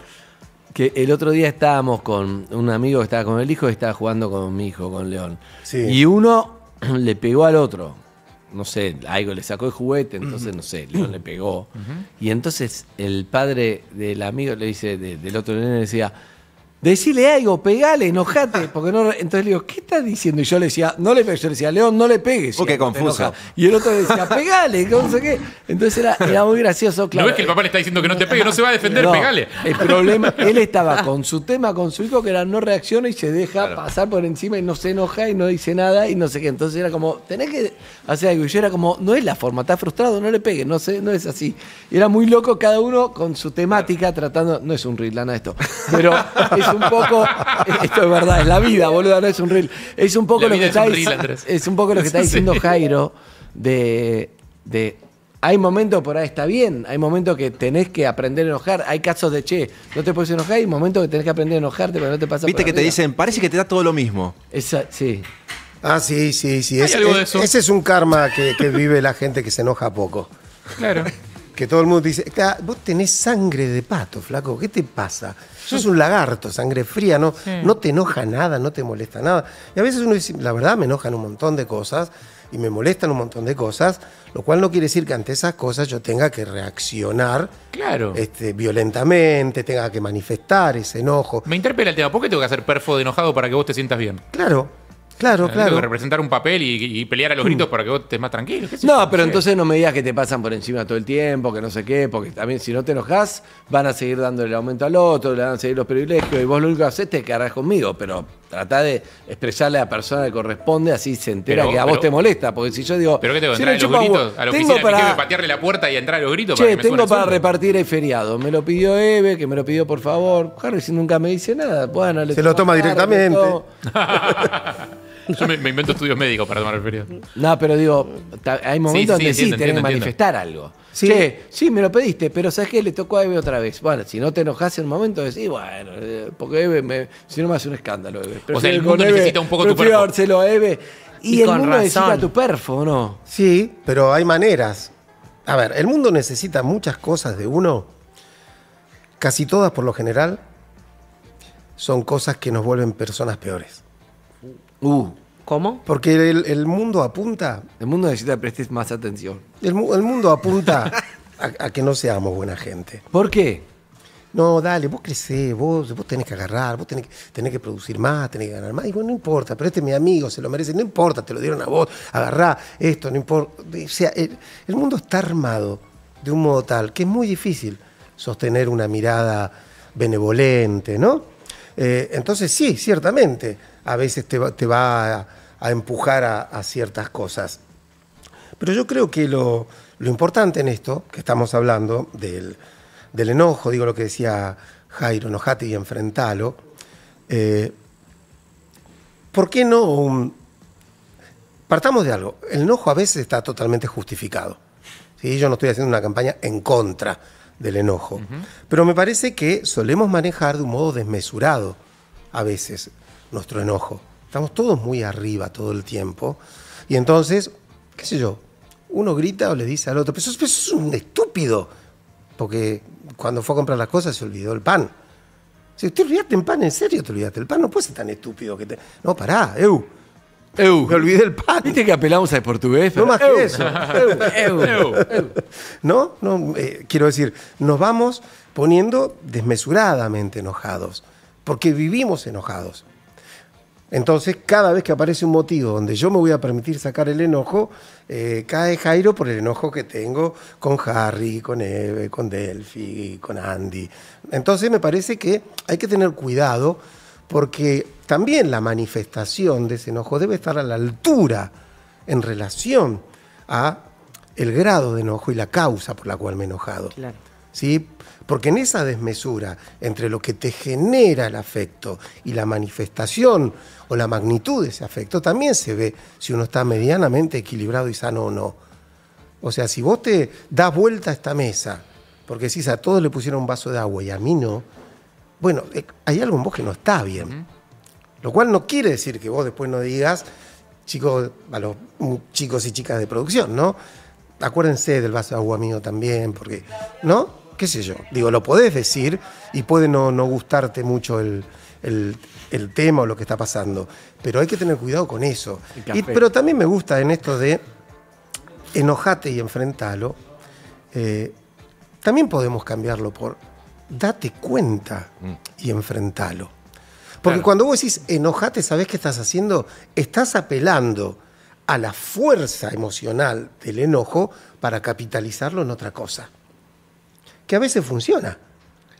Que el otro día estábamos con un amigo que estaba con el hijo y estaba jugando con mi hijo, con León. Y uno le pegó al otro no sé, algo le sacó el juguete, entonces no sé, León le pegó. Y entonces el padre del amigo le dice, del otro le decía, decirle algo, pegale, enojate, porque no. Entonces le digo, ¿qué estás diciendo? Y yo le decía, no le pegues, yo le decía, León, no le pegues. Porque oh, confuso. Y el otro le decía, pegale, no sé qué. Entonces era, muy gracioso, claro. ¿No es que el papá le está diciendo que no te pegue, no se va a defender, pegale? El problema, él estaba con su tema, con su hijo, que era no reacciona y se deja pasar por encima y no se enoja y no dice nada y no sé qué. Entonces era como, tenés que hacer algo. Y yo era como, no es la forma, está frustrado, no le pegues, no sé, no es así. era muy loco cada uno con su temática, tratando, no es un ridlana esto, pero un poco. Esto es verdad, es la vida, boludo, no es un reel. Es un poco lo que está, es un poco lo que diciendo Jairo de, hay momentos por ahí está bien, hay momentos que tenés que aprender a enojar, hay casos de che, no te puedes enojar, hay momentos que tenés que aprender a enojarte, pero no te pasa Viste que te dicen, parece que te da todo lo mismo. sí. Ah, sí, sí, sí. Ese es un karma que, que vive la gente que se enoja poco. Claro que todo el mundo dice, ah, vos tenés sangre de pato, flaco, ¿qué te pasa? Sos un lagarto, sangre fría, no, no te enoja nada, no te molesta nada. Y a veces uno dice, la verdad me enojan un montón de cosas y me molestan un montón de cosas, lo cual no quiere decir que ante esas cosas yo tenga que reaccionar claro. este, violentamente, tenga que manifestar ese enojo. Me interpela el tema, ¿por qué tengo que hacer perfo de enojado para que vos te sientas bien? Claro, Claro, claro. representar un papel y, pelear a los mm. gritos para que vos estés más tranquilo. No, pero entonces no me digas que te pasan por encima todo el tiempo, que no sé qué, porque también si no te enojas, van a seguir dándole el aumento al otro, le van a seguir los privilegios, y vos lo único que haces te quedarás conmigo, pero trata de expresarle a la persona que corresponde, así se entera que a vos te molesta, porque si yo digo... ¿Pero qué tengo que si entrar a los la patearle la puerta y entrar a los gritos. Che, tengo para repartir el feriado. Me lo pidió Eve, que me lo pidió por favor. Harry si nunca me dice nada. Bueno, le Se lo toma directamente. Yo me, invento estudios médicos para tomar el periodo. No, pero digo, hay momentos en que donde sí, tenés que manifestar algo. Sí. sí, me lo pediste, pero ¿sabes qué? Le tocó a Eve otra vez. Bueno, si no te enojas en un momento, decís, bueno, eh, porque Eve, si no me hace un escándalo, Eve. o sea, el mundo necesita un poco tu perfo. dárselo a Eve. Y, el mundo necesita tu perfo, ¿no? Sí, pero hay maneras. A ver, el mundo necesita muchas cosas de uno, casi todas por lo general, son cosas que nos vuelven personas peores. Uh. ¿Cómo? Porque el, mundo apunta. El mundo necesita que prestes más atención. El, mundo apunta a, que no seamos buena gente. ¿Por qué? No, dale, vos crecés, vos, vos tenés que agarrar, vos tenés que, tenés que producir más, tenés que ganar más. Y bueno, no importa, pero este es mi amigo, se lo merece, no importa, te lo dieron a vos, agarrá esto, no importa. O sea, el, mundo está armado de un modo tal que es muy difícil sostener una mirada benevolente, ¿no? Eh, entonces sí, ciertamente, a veces te va, a, empujar a, ciertas cosas. Pero yo creo que lo, importante en esto, que estamos hablando del, enojo, digo lo que decía Jairo, enojate y enfrentalo, eh, ¿por qué no Partamos de algo, el enojo a veces está totalmente justificado. Yo no estoy haciendo una campaña en contra del enojo, pero me parece que solemos manejar de un modo desmesurado a veces nuestro enojo. Estamos todos muy arriba todo el tiempo. Y entonces, qué sé yo, uno grita o le dice al otro, pero eso un estúpido, porque cuando fue a comprar las cosas se olvidó el pan. Si usted olvidaste el pan, en serio te olvidaste el pan, no puede ser tan estúpido que te... No, pará, eu. Eu. Me olvidé el pan. ¿Viste que apelamos a portugués? No más que eso. Eu. Eu. No, no eh, quiero decir, nos vamos poniendo desmesuradamente enojados, porque vivimos enojados. Entonces, cada vez que aparece un motivo donde yo me voy a permitir sacar el enojo, eh, cae Jairo por el enojo que tengo con Harry, con Eve, con Delphi, con Andy. Entonces, me parece que hay que tener cuidado porque también la manifestación de ese enojo debe estar a la altura en relación a el grado de enojo y la causa por la cual me he enojado. ¿Sí? Porque en esa desmesura entre lo que te genera el afecto y la manifestación o la magnitud de ese afecto también se ve si uno está medianamente equilibrado y sano o no. O sea, si vos te das vuelta a esta mesa, porque decís a todos le pusieron un vaso de agua y a mí no, bueno, eh, hay algo en vos que no está bien. Lo cual no quiere decir que vos después no digas, chicos, a los chicos y chicas de producción, ¿no? Acuérdense del vaso de agua mío también, porque, ¿no? ¿Qué sé yo? Digo, lo podés decir y puede no gustarte mucho el, el, tema o lo que está pasando. Pero hay que tener cuidado con eso. pero también me gusta en esto de enojate y enfrentalo. Eh, también podemos cambiarlo por date cuenta mm. y enfrentalo. Porque cuando vos decís enojate, ¿sabés qué estás haciendo? Estás apelando a la fuerza emocional del enojo para capitalizarlo en otra cosa. Que a veces funciona.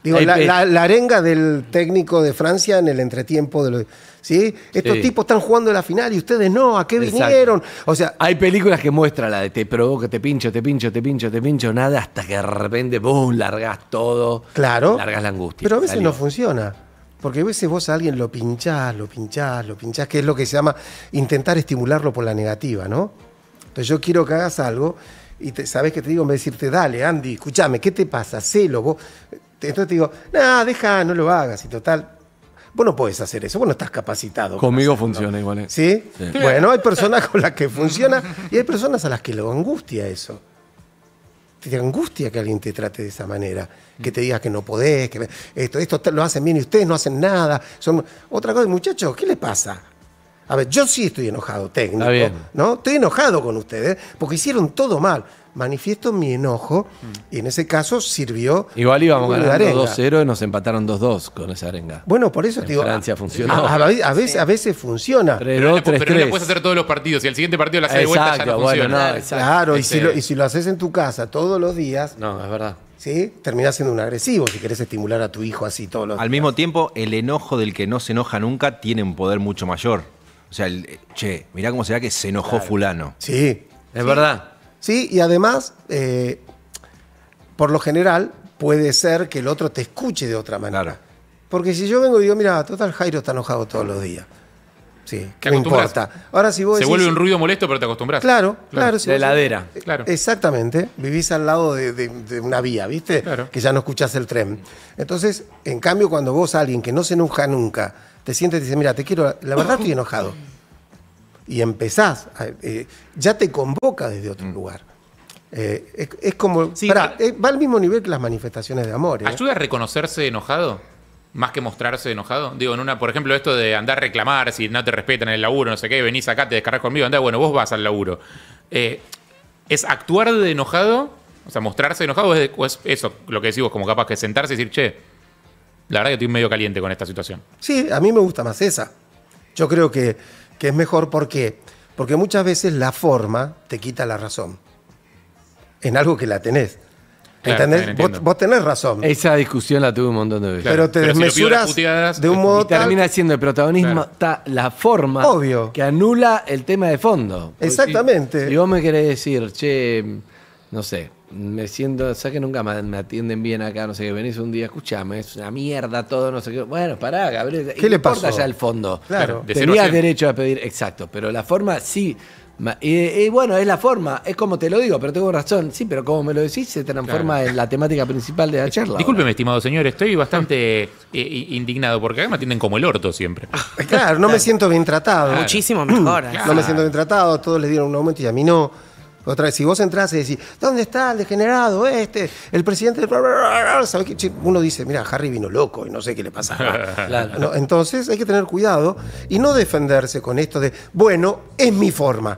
Digo, eh, eh. la, arenga del técnico de Francia en el entretiempo de los, ¿sí? Estos tipos están jugando la final y ustedes no, ¿a qué vinieron? O sea, hay películas que muestran la de te provoca, te pincho, te pincho, te pincho, te pincho, nada, hasta que de repente, ¡boom! largas todo. Claro. Largas la angustia. Pero a veces no funciona. Porque a veces vos a alguien lo pinchás, lo pinchás, lo pinchás, que es lo que se llama intentar estimularlo por la negativa, ¿no? Entonces yo quiero que hagas algo y te, sabes que te digo, me decirte, dale, Andy, escúchame, ¿qué te pasa? Celo, vos este, entonces te digo, nada, deja, no lo hagas. Y total, vos no podés hacer eso, vos no estás capacitado. Conmigo funciona igual. ¿eh? ¿Sí? Bueno, hay personas con las que funciona y hay personas a las que lo angustia eso. Te angustia que alguien te trate de esa manera, que te diga que no podés, que esto, esto lo hacen bien y ustedes no hacen nada. Son... Otra cosa, muchachos, ¿qué le pasa? A ver, yo sí estoy enojado técnico, ¿no? Estoy enojado con ustedes porque hicieron todo mal. Manifiesto mi enojo y en ese caso sirvió. Igual íbamos ganando 2-0 y nos empataron 2-2 con esa arenga. Bueno, por eso te digo. Francia A, a, veces, a veces funciona. pero, no puedes hacer todos los partidos y el siguiente partido la haces de vuelta ya no funciona. claro, y, si lo, haces en tu casa todos los días. No, es verdad. ¿sí? terminás siendo un agresivo si querés estimular a tu hijo así todos los Al mismo tiempo, el enojo del que no se enoja nunca tiene un poder mucho mayor. O sea, eh, che, mirá cómo será que se enojó fulano. Sí. Es verdad. Sí, y además, eh, por lo general, puede ser que el otro te escuche de otra manera. Claro. Porque si yo vengo y digo, mira, total Jairo está enojado todos los días. Sí, no importa. Ahora si vos Se vuelve un ruido molesto, pero te acostumbras. Claro, claro. la heladera. Eh, claro. Exactamente. Vivís al lado de, una vía, ¿viste? Claro. Que ya no escuchás el tren. Entonces, en cambio, cuando vos alguien que no se enoja nunca te sientes y te mira, te quiero, la verdad estoy enojado. Y empezás, eh, ya te convoca desde otro mm. lugar. Eh, es, como, sí, eh, va al mismo nivel que las manifestaciones de amor. ¿Ayuda a reconocerse enojado? Más que mostrarse enojado. Digo, en una, por ejemplo, esto de andar a reclamar si no te respetan en el laburo, no sé qué, venís acá, te descargas conmigo, anda, bueno, vos vas al laburo. ¿Es actuar de enojado? O sea, mostrarse enojado es, eso, lo que decís como capaz que sentarse y decir, che, la verdad que estoy medio caliente con esta situación. Sí, a mí me gusta más esa. Yo creo que, que es mejor porque, porque muchas veces la forma te quita la razón. En algo que la tenés. Vos, tenés razón. Esa discusión la tuve un montón de veces. pero te desmesuras de un modo termina siendo el protagonismo está la forma Obvio. que anula el tema de fondo. Exactamente. ¿Y vos me querés decir, che, no sé, me siento, sé que nunca me atienden bien acá, no sé venís un día, escuchame, es una mierda todo, no sé qué. Bueno, pará, Gabriel, ¿qué le pasa allá ya fondo? Claro, tenías derecho a pedir, exacto, pero la forma sí. Y, bueno, es la forma, es como te lo digo, pero tengo razón. Sí, pero como me lo decís, se transforma en la temática principal de la eh, charla. Discúlpeme, estimado señor, estoy bastante eh, indignado porque acá me atienden como el orto siempre. Claro, no me siento bien tratado. Muchísimo mejor. No me siento bien tratado, todos les dieron un aumento y a mí no. Otra vez, si vos entrás y decís, ¿dónde está el degenerado este? El presidente... Uno dice, mira, Harry vino loco y no sé qué le pasa. entonces hay que tener cuidado y no defenderse con esto de, bueno, es mi forma.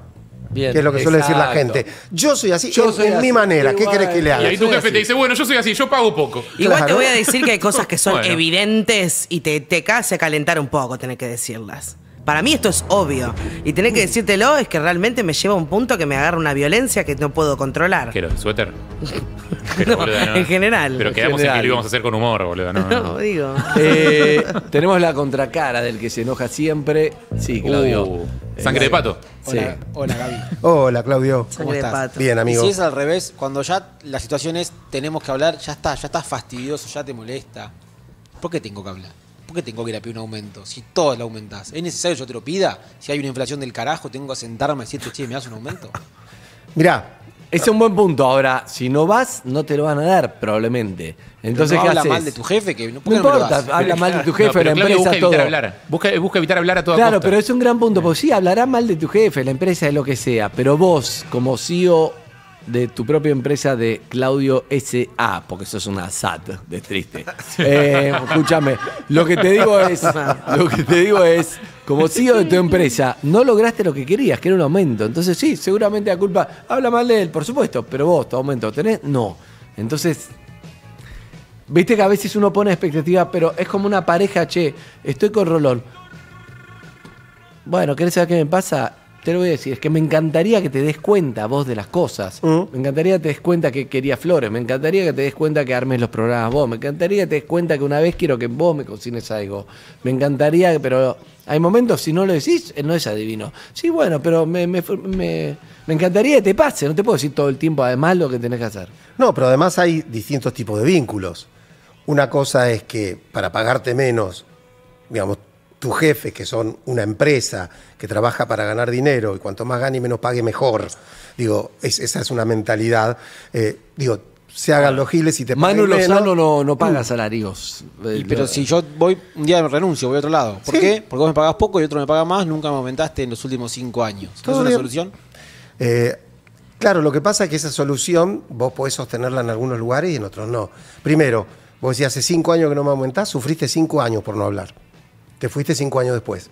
que es lo que suele decir la gente. Yo soy así, yo mi manera. ¿Qué querés que le haga? Y ahí tu jefe te dice, bueno, yo soy así, yo pago poco. Igual te voy a decir que hay cosas que son evidentes y te, te hace calentar un poco tener que decirlas. Para mí esto es obvio. Y tener que decírtelo es que realmente me lleva a un punto que me agarra una violencia que no puedo controlar. ¿Quiero suéter? En general. Pero quedamos en que lo íbamos a hacer con humor, boludo. No, no digo. Eh, tenemos la contracara del que se enoja siempre. Sí, Claudio. Uh, sangre de pato. Hola, sí. hola Gaby. Hola Claudio. sangre De pato. Bien, amigo. si es al revés, cuando ya la situación es tenemos que hablar, ya está, ya estás fastidioso, ya te molesta. ¿Por qué tengo que hablar? ¿Por qué tengo que ir a pedir un aumento? Si todo lo aumentás. ¿Es necesario que yo te lo pida? Si hay una inflación del carajo, tengo que sentarme y decirte, che, ¿me das un aumento? Mirá, ese es un buen punto. Ahora, si no vas, no te lo van a dar, probablemente. Entonces, ¿qué habla mal de tu jefe, que no, no importa, habla mal de tu jefe, no, la empresa todo. hablar. Busca, busca, evitar hablar a toda Claro, pero es un gran punto, porque sí, hablará mal de tu jefe, la empresa, de lo que sea, pero vos, como CEO de tu propia empresa de Claudio S.A., porque sos una SAT de triste. Eh, escúchame, lo que te digo es, lo que te digo es, como CEO de tu empresa, no lograste lo que querías, que era un aumento. Entonces sí, seguramente la culpa, habla mal de él, por supuesto, pero vos, tu aumento, ¿tenés? No. Entonces, viste que a veces uno pone expectativas, pero es como una pareja, che, estoy con Rolón. Bueno, ¿querés saber qué me pasa? te lo voy a decir, es que me encantaría que te des cuenta vos de las cosas. Mm. Me encantaría que te des cuenta que quería flores, me encantaría que te des cuenta que armes los programas vos, me encantaría que te des cuenta que una vez quiero que vos me cocines algo. Me encantaría, pero hay momentos, si no lo decís, eh, no es adivino. Sí, bueno, pero me, me encantaría que te pase, no te puedo decir todo el tiempo además lo que tenés que hacer. No, pero además hay distintos tipos de vínculos. Una cosa es que para pagarte menos, digamos, sus jefe, que son una empresa que trabaja para ganar dinero y cuanto más gane y menos pague, mejor. Digo, esa es una mentalidad. Eh, digo, se hagan los giles y te Manu Lozano no, no paga salarios. Eh, pero si yo voy, un día me renuncio, voy a otro lado. ¿Por qué? Porque vos me pagas poco y otro me paga más, nunca me aumentaste en los últimos cinco años. es una solución? Eh, claro, lo que pasa es que esa solución vos podés sostenerla en algunos lugares y en otros no. Primero, vos decís, hace cinco años que no me aumentás, sufriste cinco años por no hablar. Te fuiste cinco años después.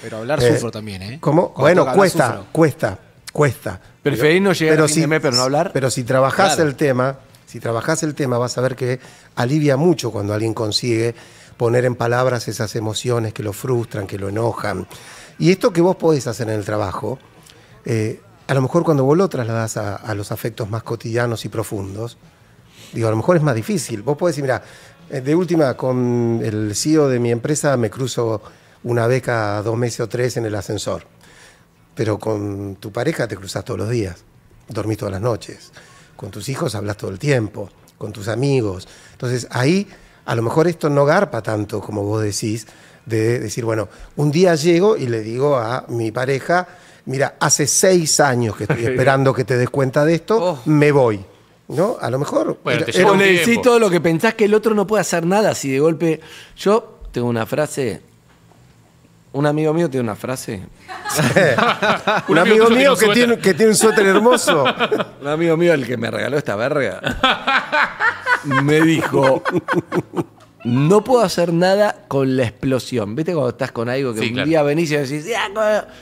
Pero hablar eh, sufro también, ¿eh? ¿Cómo? bueno, cuesta, cuesta, cuesta. Preferís no llegar pero a pero no hablar. Pero si trabajás el tema, si trabajás el tema, vas a ver que alivia mucho cuando alguien consigue poner en palabras esas emociones que lo frustran, que lo enojan. Y esto que vos podés hacer en el trabajo, eh, a lo mejor cuando vos lo trasladás a, a, los afectos más cotidianos y profundos, digo, a lo mejor es más difícil. Vos podés decir, mira, eh, de última, con el CEO de mi empresa me cruzo una beca dos meses o tres en el ascensor. Pero con tu pareja te cruzas todos los días, dormís todas las noches. Con tus hijos hablas todo el tiempo, con tus amigos. Entonces ahí a lo mejor esto no garpa tanto como vos decís, de decir, bueno, un día llego y le digo a mi pareja, mira, hace seis años que estoy esperando que te des cuenta de esto, oh. me voy. ¿No? A lo mejor. Bueno, decís todo lo que pensás que el otro no puede hacer nada si de golpe. Yo tengo una frase. Un amigo mío tiene una frase. un amigo mío que tiene, que tiene un suéter hermoso. un amigo mío, el que me regaló esta verga, me dijo: no puedo hacer nada con la explosión. ¿Viste cuando estás con algo que un día venís y decís,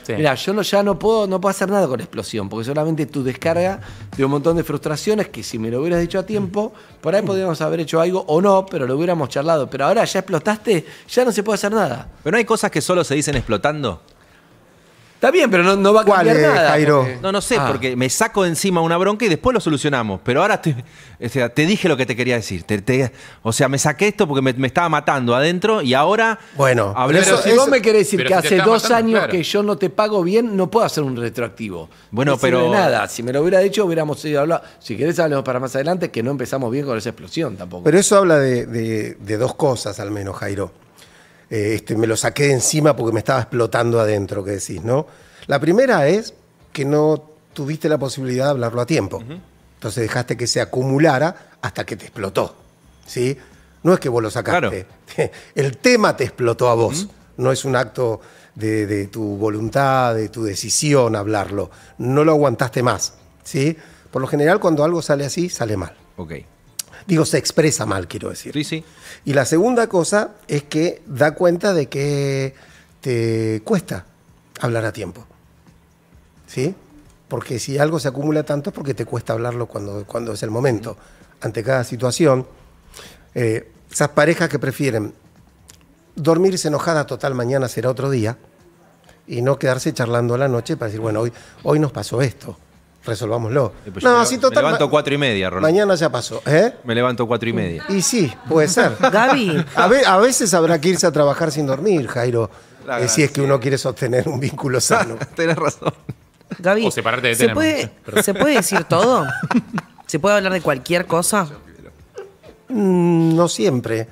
mira, yo ya no puedo, no puedo hacer nada con la explosión, porque solamente tu descarga de un montón de frustraciones que si me lo hubieras dicho a tiempo, por ahí podríamos haber hecho algo o no, pero lo hubiéramos charlado. Pero ahora ya explotaste, ya no se puede hacer nada. Pero no hay cosas que solo se dicen explotando. Está bien, pero no, va a cambiar nada. Jairo? No, no sé, ah. porque me saco de encima una bronca y después lo solucionamos. Pero ahora te dije lo que te quería decir. o sea, me saqué esto porque me, estaba matando adentro y ahora. Bueno, si vos me querés decir que hace dos años que yo no te pago bien, no puedo hacer un retroactivo. Bueno, no pero- nada. Si me lo hubiera dicho, hubiéramos ido a hablar. Si querés, hablemos para más adelante, que no empezamos bien con esa explosión tampoco. Pero eso habla de dos cosas, al menos, Jairo. Eh, este, me lo saqué de encima porque me estaba explotando adentro, que decís, ¿no? La primera es que no tuviste la posibilidad de hablarlo a tiempo. Entonces dejaste que se acumulara hasta que te explotó, ¿sí? No es que vos lo sacaste. El tema te explotó a vos. No es un acto de, de, tu voluntad, de tu decisión hablarlo. No lo aguantaste más, ¿sí? Por lo general, cuando algo sale así, sale mal. Ok. Digo, se expresa mal, quiero decir. Sí, Y la segunda cosa es que da cuenta de que te cuesta hablar a tiempo. ¿Sí? Porque si algo se acumula tanto es porque te cuesta hablarlo cuando, cuando es el momento. Ante cada situación, eh, esas parejas que prefieren dormirse enojada total, mañana será otro día, y no quedarse charlando la noche para decir, bueno, hoy, hoy nos pasó esto resolvámoslo. Pues no, me, si total. levanto cuatro y media, Rolando. Mañana ya pasó, ¿eh? Me levanto cuatro y media. Y sí, puede ser. Gaby. A, veces habrá que irse a trabajar sin dormir, Jairo. Eh, si es que uno quiere sostener un vínculo sano. Tienes razón. Gaby. separarte ¿se puede, ¿Se puede decir todo? ¿Se puede hablar de cualquier cosa? Mm, no siempre.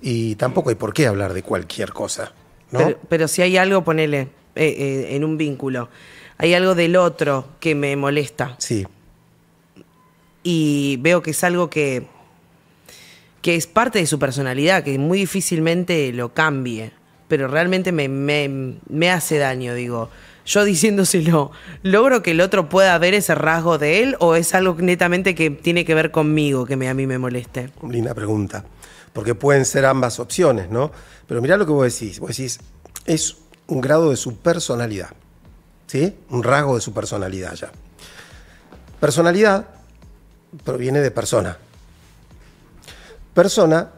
Y tampoco hay por qué hablar de cualquier cosa. Pero, si hay algo, ponele eh, eh, en un vínculo hay algo del otro que me molesta. Sí. Y veo que es algo que, que es parte de su personalidad, que muy difícilmente lo cambie, pero realmente me, me, hace daño, digo. Yo diciéndoselo, ¿logro que el otro pueda ver ese rasgo de él o es algo netamente que tiene que ver conmigo, que a mí me moleste? Linda pregunta, porque pueden ser ambas opciones, ¿no? Pero mirá lo que vos decís, vos decís, es un grado de su personalidad. ¿sí? Un rasgo de su personalidad ya. Personalidad proviene de persona. Persona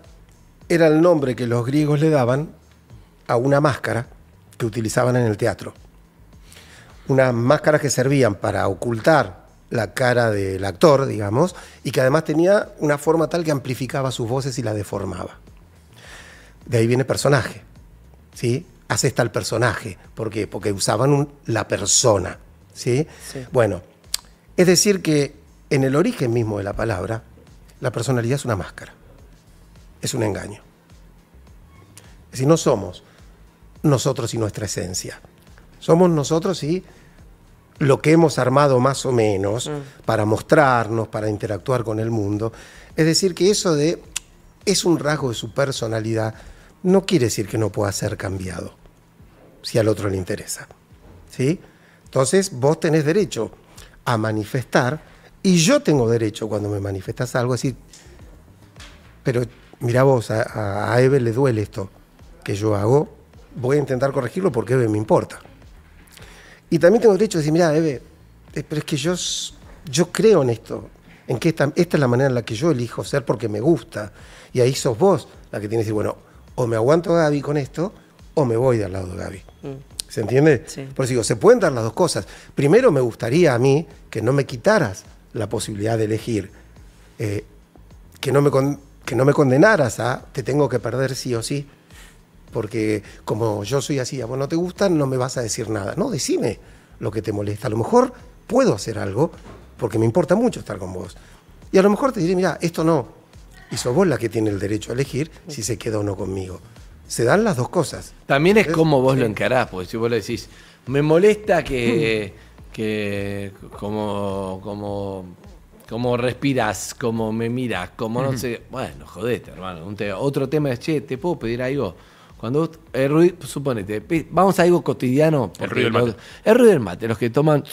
era el nombre que los griegos le daban a una máscara que utilizaban en el teatro. una máscara que servían para ocultar la cara del actor, digamos, y que además tenía una forma tal que amplificaba sus voces y la deformaba. De ahí viene personaje, ¿sí? hace tal personaje. ¿Por qué? Porque usaban la persona. ¿sí? Bueno, es decir que en el origen mismo de la palabra, la personalidad es una máscara, es un engaño. Es decir, no somos nosotros y nuestra esencia. Somos nosotros y lo que hemos armado más o menos mm. para mostrarnos, para interactuar con el mundo. Es decir, que eso de es un rasgo de su personalidad no quiere decir que no pueda ser cambiado, si al otro le interesa. ¿sí? Entonces, vos tenés derecho a manifestar y yo tengo derecho cuando me manifestas algo a decir, pero mira vos, a, Eve le duele esto que yo hago, voy a intentar corregirlo porque Eve me importa. Y también tengo derecho a decir, mira, Eve, eh, pero es que yo, yo creo en esto, en que esta, esta, es la manera en la que yo elijo ser porque me gusta. Y ahí sos vos la que tienes que decir, bueno, o me aguanto a Gaby con esto, o me voy del lado de Gaby. Mm. ¿Se entiende? Por eso digo, se pueden dar las dos cosas. Primero, me gustaría a mí que no me quitaras la posibilidad de elegir, eh, que, no me que no me condenaras a te tengo que perder sí o sí, porque como yo soy así, a vos no te gusta, no me vas a decir nada. No, decime lo que te molesta. A lo mejor puedo hacer algo porque me importa mucho estar con vos. Y a lo mejor te diré, mira, esto no, y sos vos la que tiene el derecho a elegir si se queda o no conmigo. Se dan las dos cosas. También es como vos lo encarás, porque si vos le decís, me molesta que, como, como, como respirás, como me miras, como no sé, bueno, jodete, hermano. otro tema es, che, ¿te puedo pedir algo? Cuando suponete, vamos a algo cotidiano. El ruido del mate. el ruido del mate, los que toman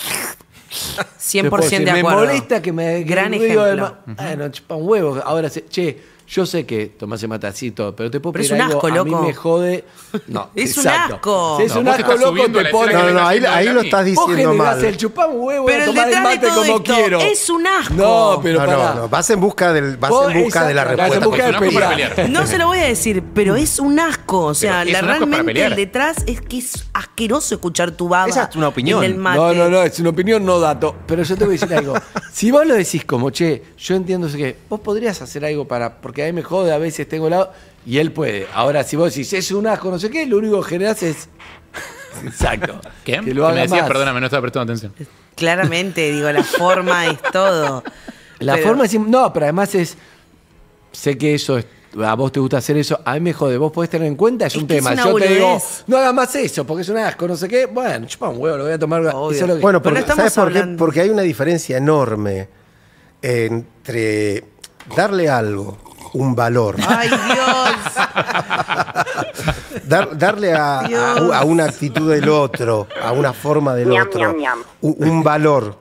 100% de acuerdo. Me molesta que me. Gran ejemplo. Ah, no, chupan huevo Ahora, che, yo sé que tomás matacito, pero te puedo pedir es un asco, loco. a mí me jode. No, es un asco. Si es un asco loco, te pone. No, no, ahí, ahí lo estás diciendo mal. el chupá huevo, pero tomar el mate como esto, quiero. Es un asco. No, pero no, no, vas en busca del vas en busca de la respuesta. En busca de pelear. No se lo voy a decir, pero es un asco, o sea, realmente el detrás es que es asqueroso escuchar tu baba. Esa es una opinión. No, no, no, es una opinión no dato, pero yo te voy a decir algo. Si vos lo decís como, "Che, yo entiendo que vos podrías hacer algo para porque a mí me jode, a veces tengo el lado. Y él puede. Ahora, si vos decís, es un asco, no sé qué, lo único que generás es. Exacto. ¿Qué? Que me decías, perdóname, no estaba prestando atención. Claramente, digo, la forma es todo. La forma es. No, pero además es. Sé que eso es a vos te gusta hacer eso, a mí me jode, vos podés tener en cuenta, es, un tema. Yo te digo, no hagas más eso, porque es un asco, no sé qué. Bueno, chupame un huevo, lo voy a tomar. Bueno, ¿sabes por qué? Porque hay una diferencia enorme entre darle algo un valor. ¡Ay, Dios! darle a, a, una actitud del otro, a una forma del otro, Un, valor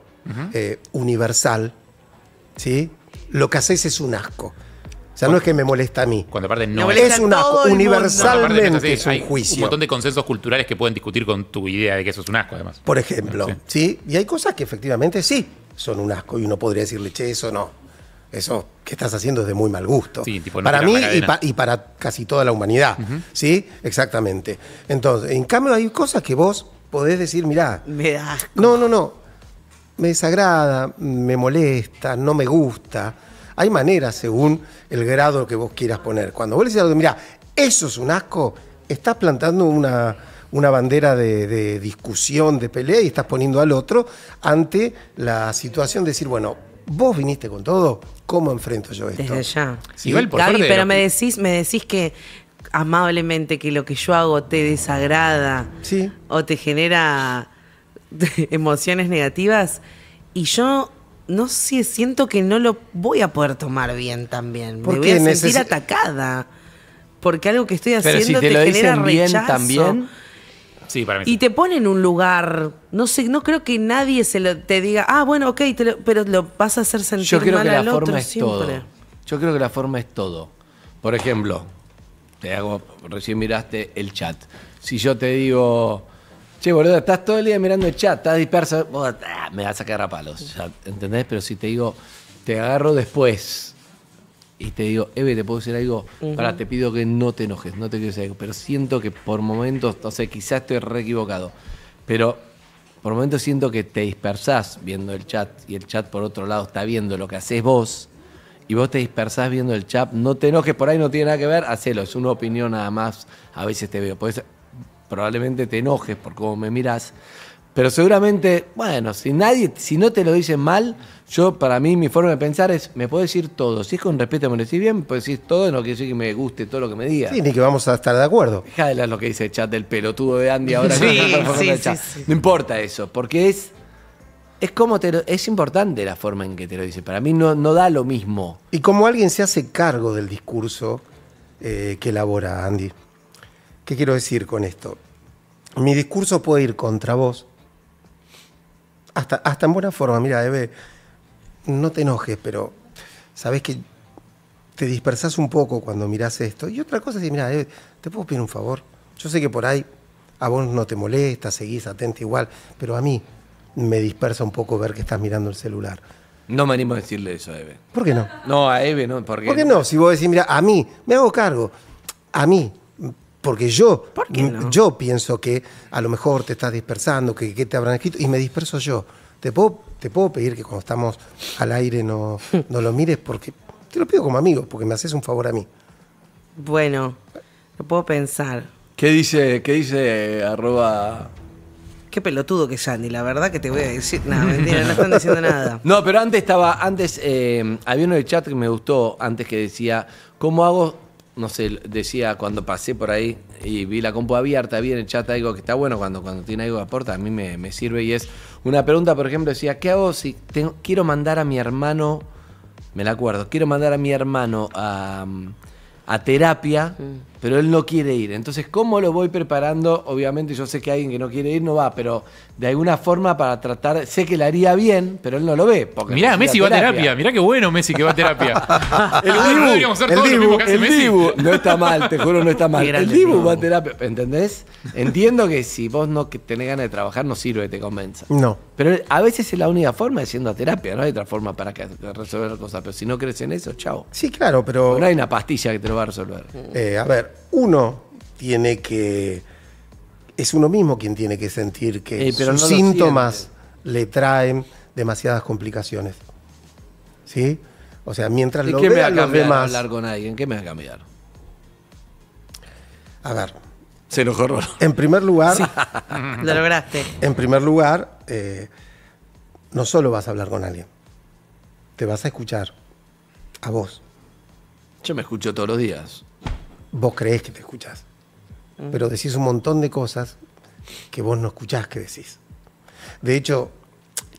eh, universal, ¿sí? Lo que haces es un asco. O sea, no es que me molesta a mí. Cuando aparte no es un asco. Universalmente un juicio. Hay un montón de consensos culturales que pueden discutir con tu idea de que eso es un asco, además. Por ejemplo, ¿sí? Y hay cosas que efectivamente sí son un asco y uno podría decirle, che, eso no. Eso que estás haciendo es de muy mal gusto. para mí y, para casi toda la humanidad. ¿Sí? Exactamente. Entonces, en cambio hay cosas que vos podés decir, mirá. Me da asco. No, no, no. Me desagrada, me molesta, no me gusta. Hay maneras según el grado que vos quieras poner. Cuando vos le decís algo, mirá, eso es un asco, estás plantando una, una bandera de, de, discusión, de pelea y estás poniendo al otro ante la situación de decir, bueno, vos viniste con todo, ¿cómo enfrento yo esto? Desde ya. Sí, Igual, por Gaby, pero me decís, me decís que amablemente que lo que yo hago te desagrada o te genera emociones negativas y yo no sé, siento que no lo voy a poder tomar bien también. Me voy a sentir atacada. Porque algo que estoy haciendo te, lo genera rechazo. Bien, también y te pone en un lugar, no sé, no creo que nadie se te diga, ah, bueno, ok, pero lo vas a hacer sentir Yo creo la forma Yo creo que la forma es todo. Por ejemplo, te hago, recién miraste el chat. Si yo te digo, che, boludo, estás todo el día mirando el chat, estás disperso, ah, me vas a sacar a palos, ¿entendés? Pero si te digo, te agarro después y te digo, Eve, ¿te puedo decir algo? Para, te pido que no te enojes, no te quiero decir algo, pero siento que por momentos, no sé, quizás estoy re equivocado, pero por momentos siento que te dispersás viendo el chat y el chat por otro lado está viendo lo que haces vos y vos te dispersás viendo el chat, no te enojes, por ahí no tiene nada que ver, hacelo, es una opinión nada más, a veces te veo, probablemente te enojes por cómo me mirás, pero seguramente, bueno, si nadie, si no te lo dicen mal, yo para mí mi forma de pensar es, me puedo decir todo. Si es con respeto me lo decís bien, puedo decir todo, no quiere decir que me guste todo lo que me diga Sí, ni que vamos a estar de acuerdo. las lo que dice el chat del pelotudo de Andy ahora. sí, sí, sí, no importa eso, porque es, es como te es importante la forma en que te lo dice. Para mí no, no da lo mismo. Y como alguien se hace cargo del discurso eh, que elabora Andy. ¿Qué quiero decir con esto? Mi discurso puede ir contra vos hasta, en buena forma. Mira, Eve, no te enojes, pero sabes que te dispersas un poco cuando mirás esto. Y otra cosa es decir, mira, Eve, ¿te puedo pedir un favor? Yo sé que por ahí a vos no te molesta, seguís atenta igual, pero a mí me dispersa un poco ver que estás mirando el celular. No me animo a decirle eso a Eve. ¿Por qué no? No, a Eve no. ¿Por qué, ¿Por qué no? Si vos decís, mira, a mí, me hago cargo. A mí, porque yo, yo pienso que a lo mejor te estás dispersando, que, te habrán escrito, y me disperso yo. Te puedo, te puedo pedir que cuando estamos al aire no, lo mires, porque te lo pido como amigo, porque me haces un favor a mí. Bueno, lo puedo pensar. ¿Qué dice, qué dice arroba Qué pelotudo que es Andy, la verdad que te voy a decir. No, mentira, no están diciendo nada. No, pero antes estaba, antes eh, había uno de chat que me gustó, antes que decía, ¿cómo hago no sé, decía cuando pasé por ahí y vi la compu abierta, vi en el chat algo que está bueno cuando, cuando tiene algo que aporta, a mí me, sirve y es una pregunta, por ejemplo, decía, ¿qué hago si quiero mandar a mi hermano, me la acuerdo, quiero mandar a mi hermano a a terapia, mm. pero él no quiere ir. Entonces, ¿cómo lo voy preparando? Obviamente yo sé que alguien que no quiere ir no va, pero de alguna forma para tratar, sé que le haría bien, pero él no lo ve. Porque mirá, Messi va a terapia. mirá qué bueno Messi que va a terapia. el Dibu, no está mal, te juro, no está mal. El Dibu va a terapia, ¿entendés? Entiendo que si vos no tenés ganas de trabajar, no sirve, te convenza. No. Pero a veces es la única forma de siendo a terapia, no hay otra forma para resolver cosas. Pero si no crees en eso, chao. Sí, claro, pero... No hay una pastilla que te lo va resolver? Eh, a ver, uno tiene que. Es uno mismo quien tiene que sentir que eh, sus síntomas le traen demasiadas complicaciones. ¿Sí? O sea, mientras lo qué me va a hablar con alguien? ¿Qué me va a cambiar? A ver. Se lo juro. En primer lugar. lo lograste. En primer lugar, eh, no solo vas a hablar con alguien, te vas a escuchar a vos. Yo me escucho todos los días. Vos creés que te escuchás, ah. pero decís un montón de cosas que vos no escuchás que decís. De hecho,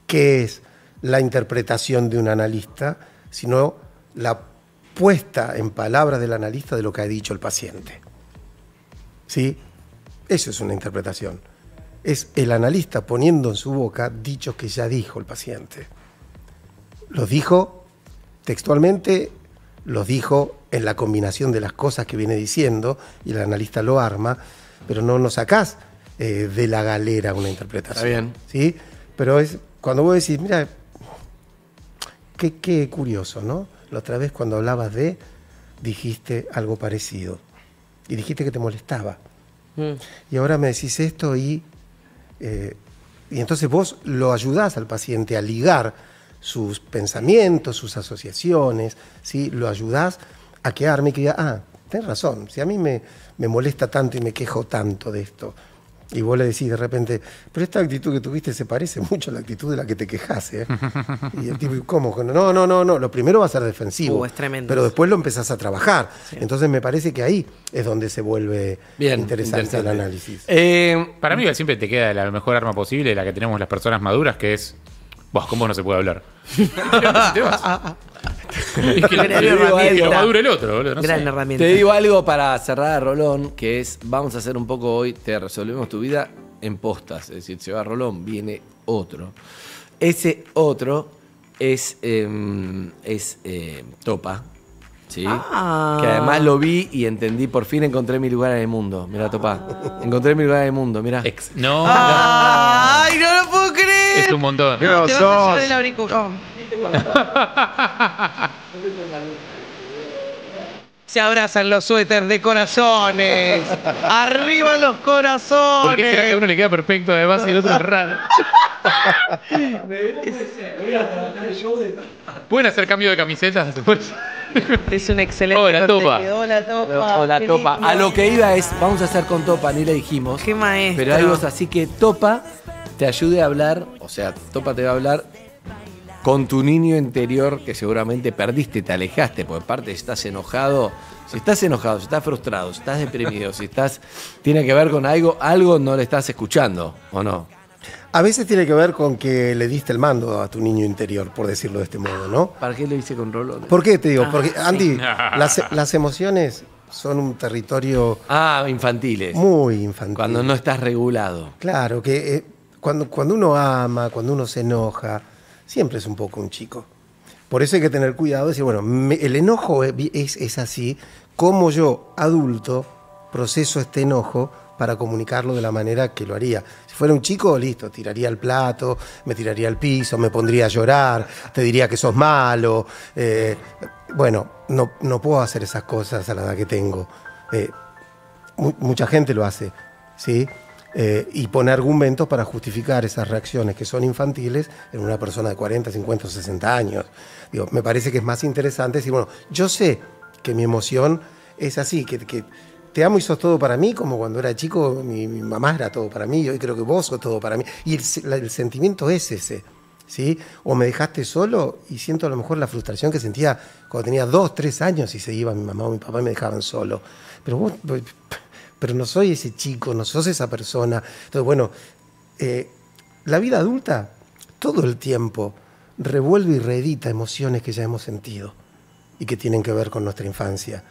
¿qué es la interpretación de un analista? Sino la puesta en palabras del analista de lo que ha dicho el paciente. ¿Sí? Eso es una interpretación. Es el analista poniendo en su boca dichos que ya dijo el paciente. Los dijo textualmente los dijo en la combinación de las cosas que viene diciendo y el analista lo arma, pero no nos sacás eh, de la galera una interpretación. Está bien. ¿sí? Pero es cuando vos decís, mira, qué, qué curioso, ¿no? La otra vez cuando hablabas de, dijiste algo parecido y dijiste que te molestaba. Mm. Y ahora me decís esto y, eh, y entonces vos lo ayudás al paciente a ligar sus pensamientos, sus asociaciones, lo ayudás a quedarme y que diga, ah, tenés razón, si a mí me, me molesta tanto y me quejo tanto de esto, y vos le decís de repente, pero esta actitud que tuviste se parece mucho a la actitud de la que te quejaste. ¿eh?". y el tipo, ¿cómo? No, no, no, no. Lo primero va a ser defensivo. Uh, pero después lo empezás a trabajar. Entonces me parece que ahí es donde se vuelve interesante, el análisis. Eh, para mí siempre te queda la mejor arma posible, la que tenemos las personas maduras, que es Vos, con no se puede hablar. es que el otro, Te digo algo para cerrar a Rolón, que es, vamos a hacer un poco hoy, te resolvemos tu vida en postas. Es decir, se va Rolón, viene otro. Ese otro es, em, es em, Topa. ¿sí? Ah. Que además lo vi y entendí, por fin encontré mi lugar en el mundo. Mira, Topa. Encontré mi lugar en el mundo, mira. No. no lo puedo creer es un montón. Oh. Se abrazan los suéteres de corazones. Arriba los corazones. uno le queda perfecto además y el otro es raro. Pueden hacer cambio de camisetas después. Es un excelente. la Topa. Hola, Topa. Topa. A lo que iba es, vamos a hacer con Topa, ni le dijimos. Qué maestro. Pero algo así que Topa te ayude a hablar, o sea, Topa te va a hablar con tu niño interior que seguramente perdiste, te alejaste, porque parte estás enojado, si estás enojado, si estás frustrado, si estás deprimido, si estás tiene que ver con algo, algo no le estás escuchando o no. A veces tiene que ver con que le diste el mando a tu niño interior, por decirlo de este modo, ¿no? ¿Para qué lo hice con Rolo? ¿Por qué te digo? Ah, porque, Andy, ah. las, emociones son un territorio. Ah, infantiles. Muy infantil. Cuando no estás regulado. Claro, que eh, cuando, uno ama, cuando uno se enoja, siempre es un poco un chico. Por eso hay que tener cuidado y decir, bueno, el enojo es, así, como yo, adulto, proceso este enojo para comunicarlo de la manera que lo haría. Si fuera un chico, listo, tiraría el plato, me tiraría al piso, me pondría a llorar, te diría que sos malo. Eh, bueno, no, puedo hacer esas cosas a la edad que tengo. Eh, mucha gente lo hace, ¿sí? Eh, y pone argumentos para justificar esas reacciones que son infantiles en una persona de 40, 50 o 60 años. Digo, me parece que es más interesante decir, bueno, yo sé que mi emoción es así, que, que te amo y sos todo para mí, como cuando era chico mi, mamá era todo para mí, yo creo que vos sos todo para mí. Y el, sentimiento es ese. ¿Sí? O me dejaste solo y siento a lo mejor la frustración que sentía cuando tenía dos, tres años y se iba mi mamá o mi papá y me dejaban solo. Pero vos, pues, pero no soy ese chico, no sos esa persona. Entonces, bueno, eh, la vida adulta todo el tiempo revuelve y reedita emociones que ya hemos sentido y que tienen que ver con nuestra infancia.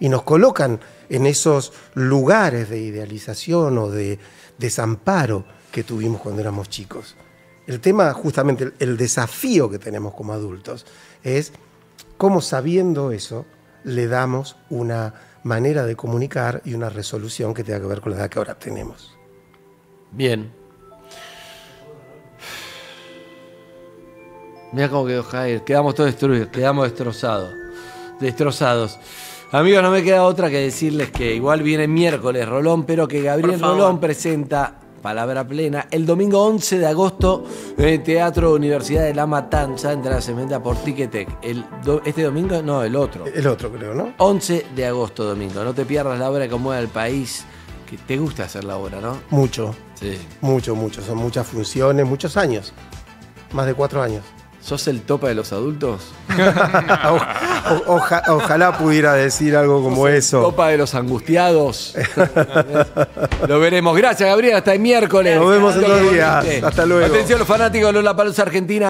Y nos colocan en esos lugares de idealización o de desamparo que tuvimos cuando éramos chicos. El tema, justamente, el desafío que tenemos como adultos es cómo sabiendo eso le damos una manera de comunicar y una resolución que tenga que ver con la edad que ahora tenemos. Bien. Mira cómo quedó Jair. Quedamos todos destruidos, quedamos destrozados. Destrozados. Amigos, no me queda otra que decirles que igual viene miércoles Rolón, pero que Gabriel Rolón presenta Palabra plena. El domingo 11 de agosto, eh, Teatro Universidad de La Matanza, Entre la venta por Ticketek. El ¿Este domingo? No, el otro. El otro, creo, ¿no? 11 de agosto, domingo. No te pierdas la obra que mueve el país. Que te gusta hacer la obra, ¿no? Mucho. Sí. Mucho, mucho. Son muchas funciones, muchos años. Más de cuatro años. ¿Sos el topa de los adultos? ojalá pudiera decir algo como eso. Topa de los angustiados. Lo veremos. Gracias, Gabriel. Hasta el miércoles. Nos vemos en dos días. Hasta luego. Atención, los fanáticos de Lola Palos Argentina.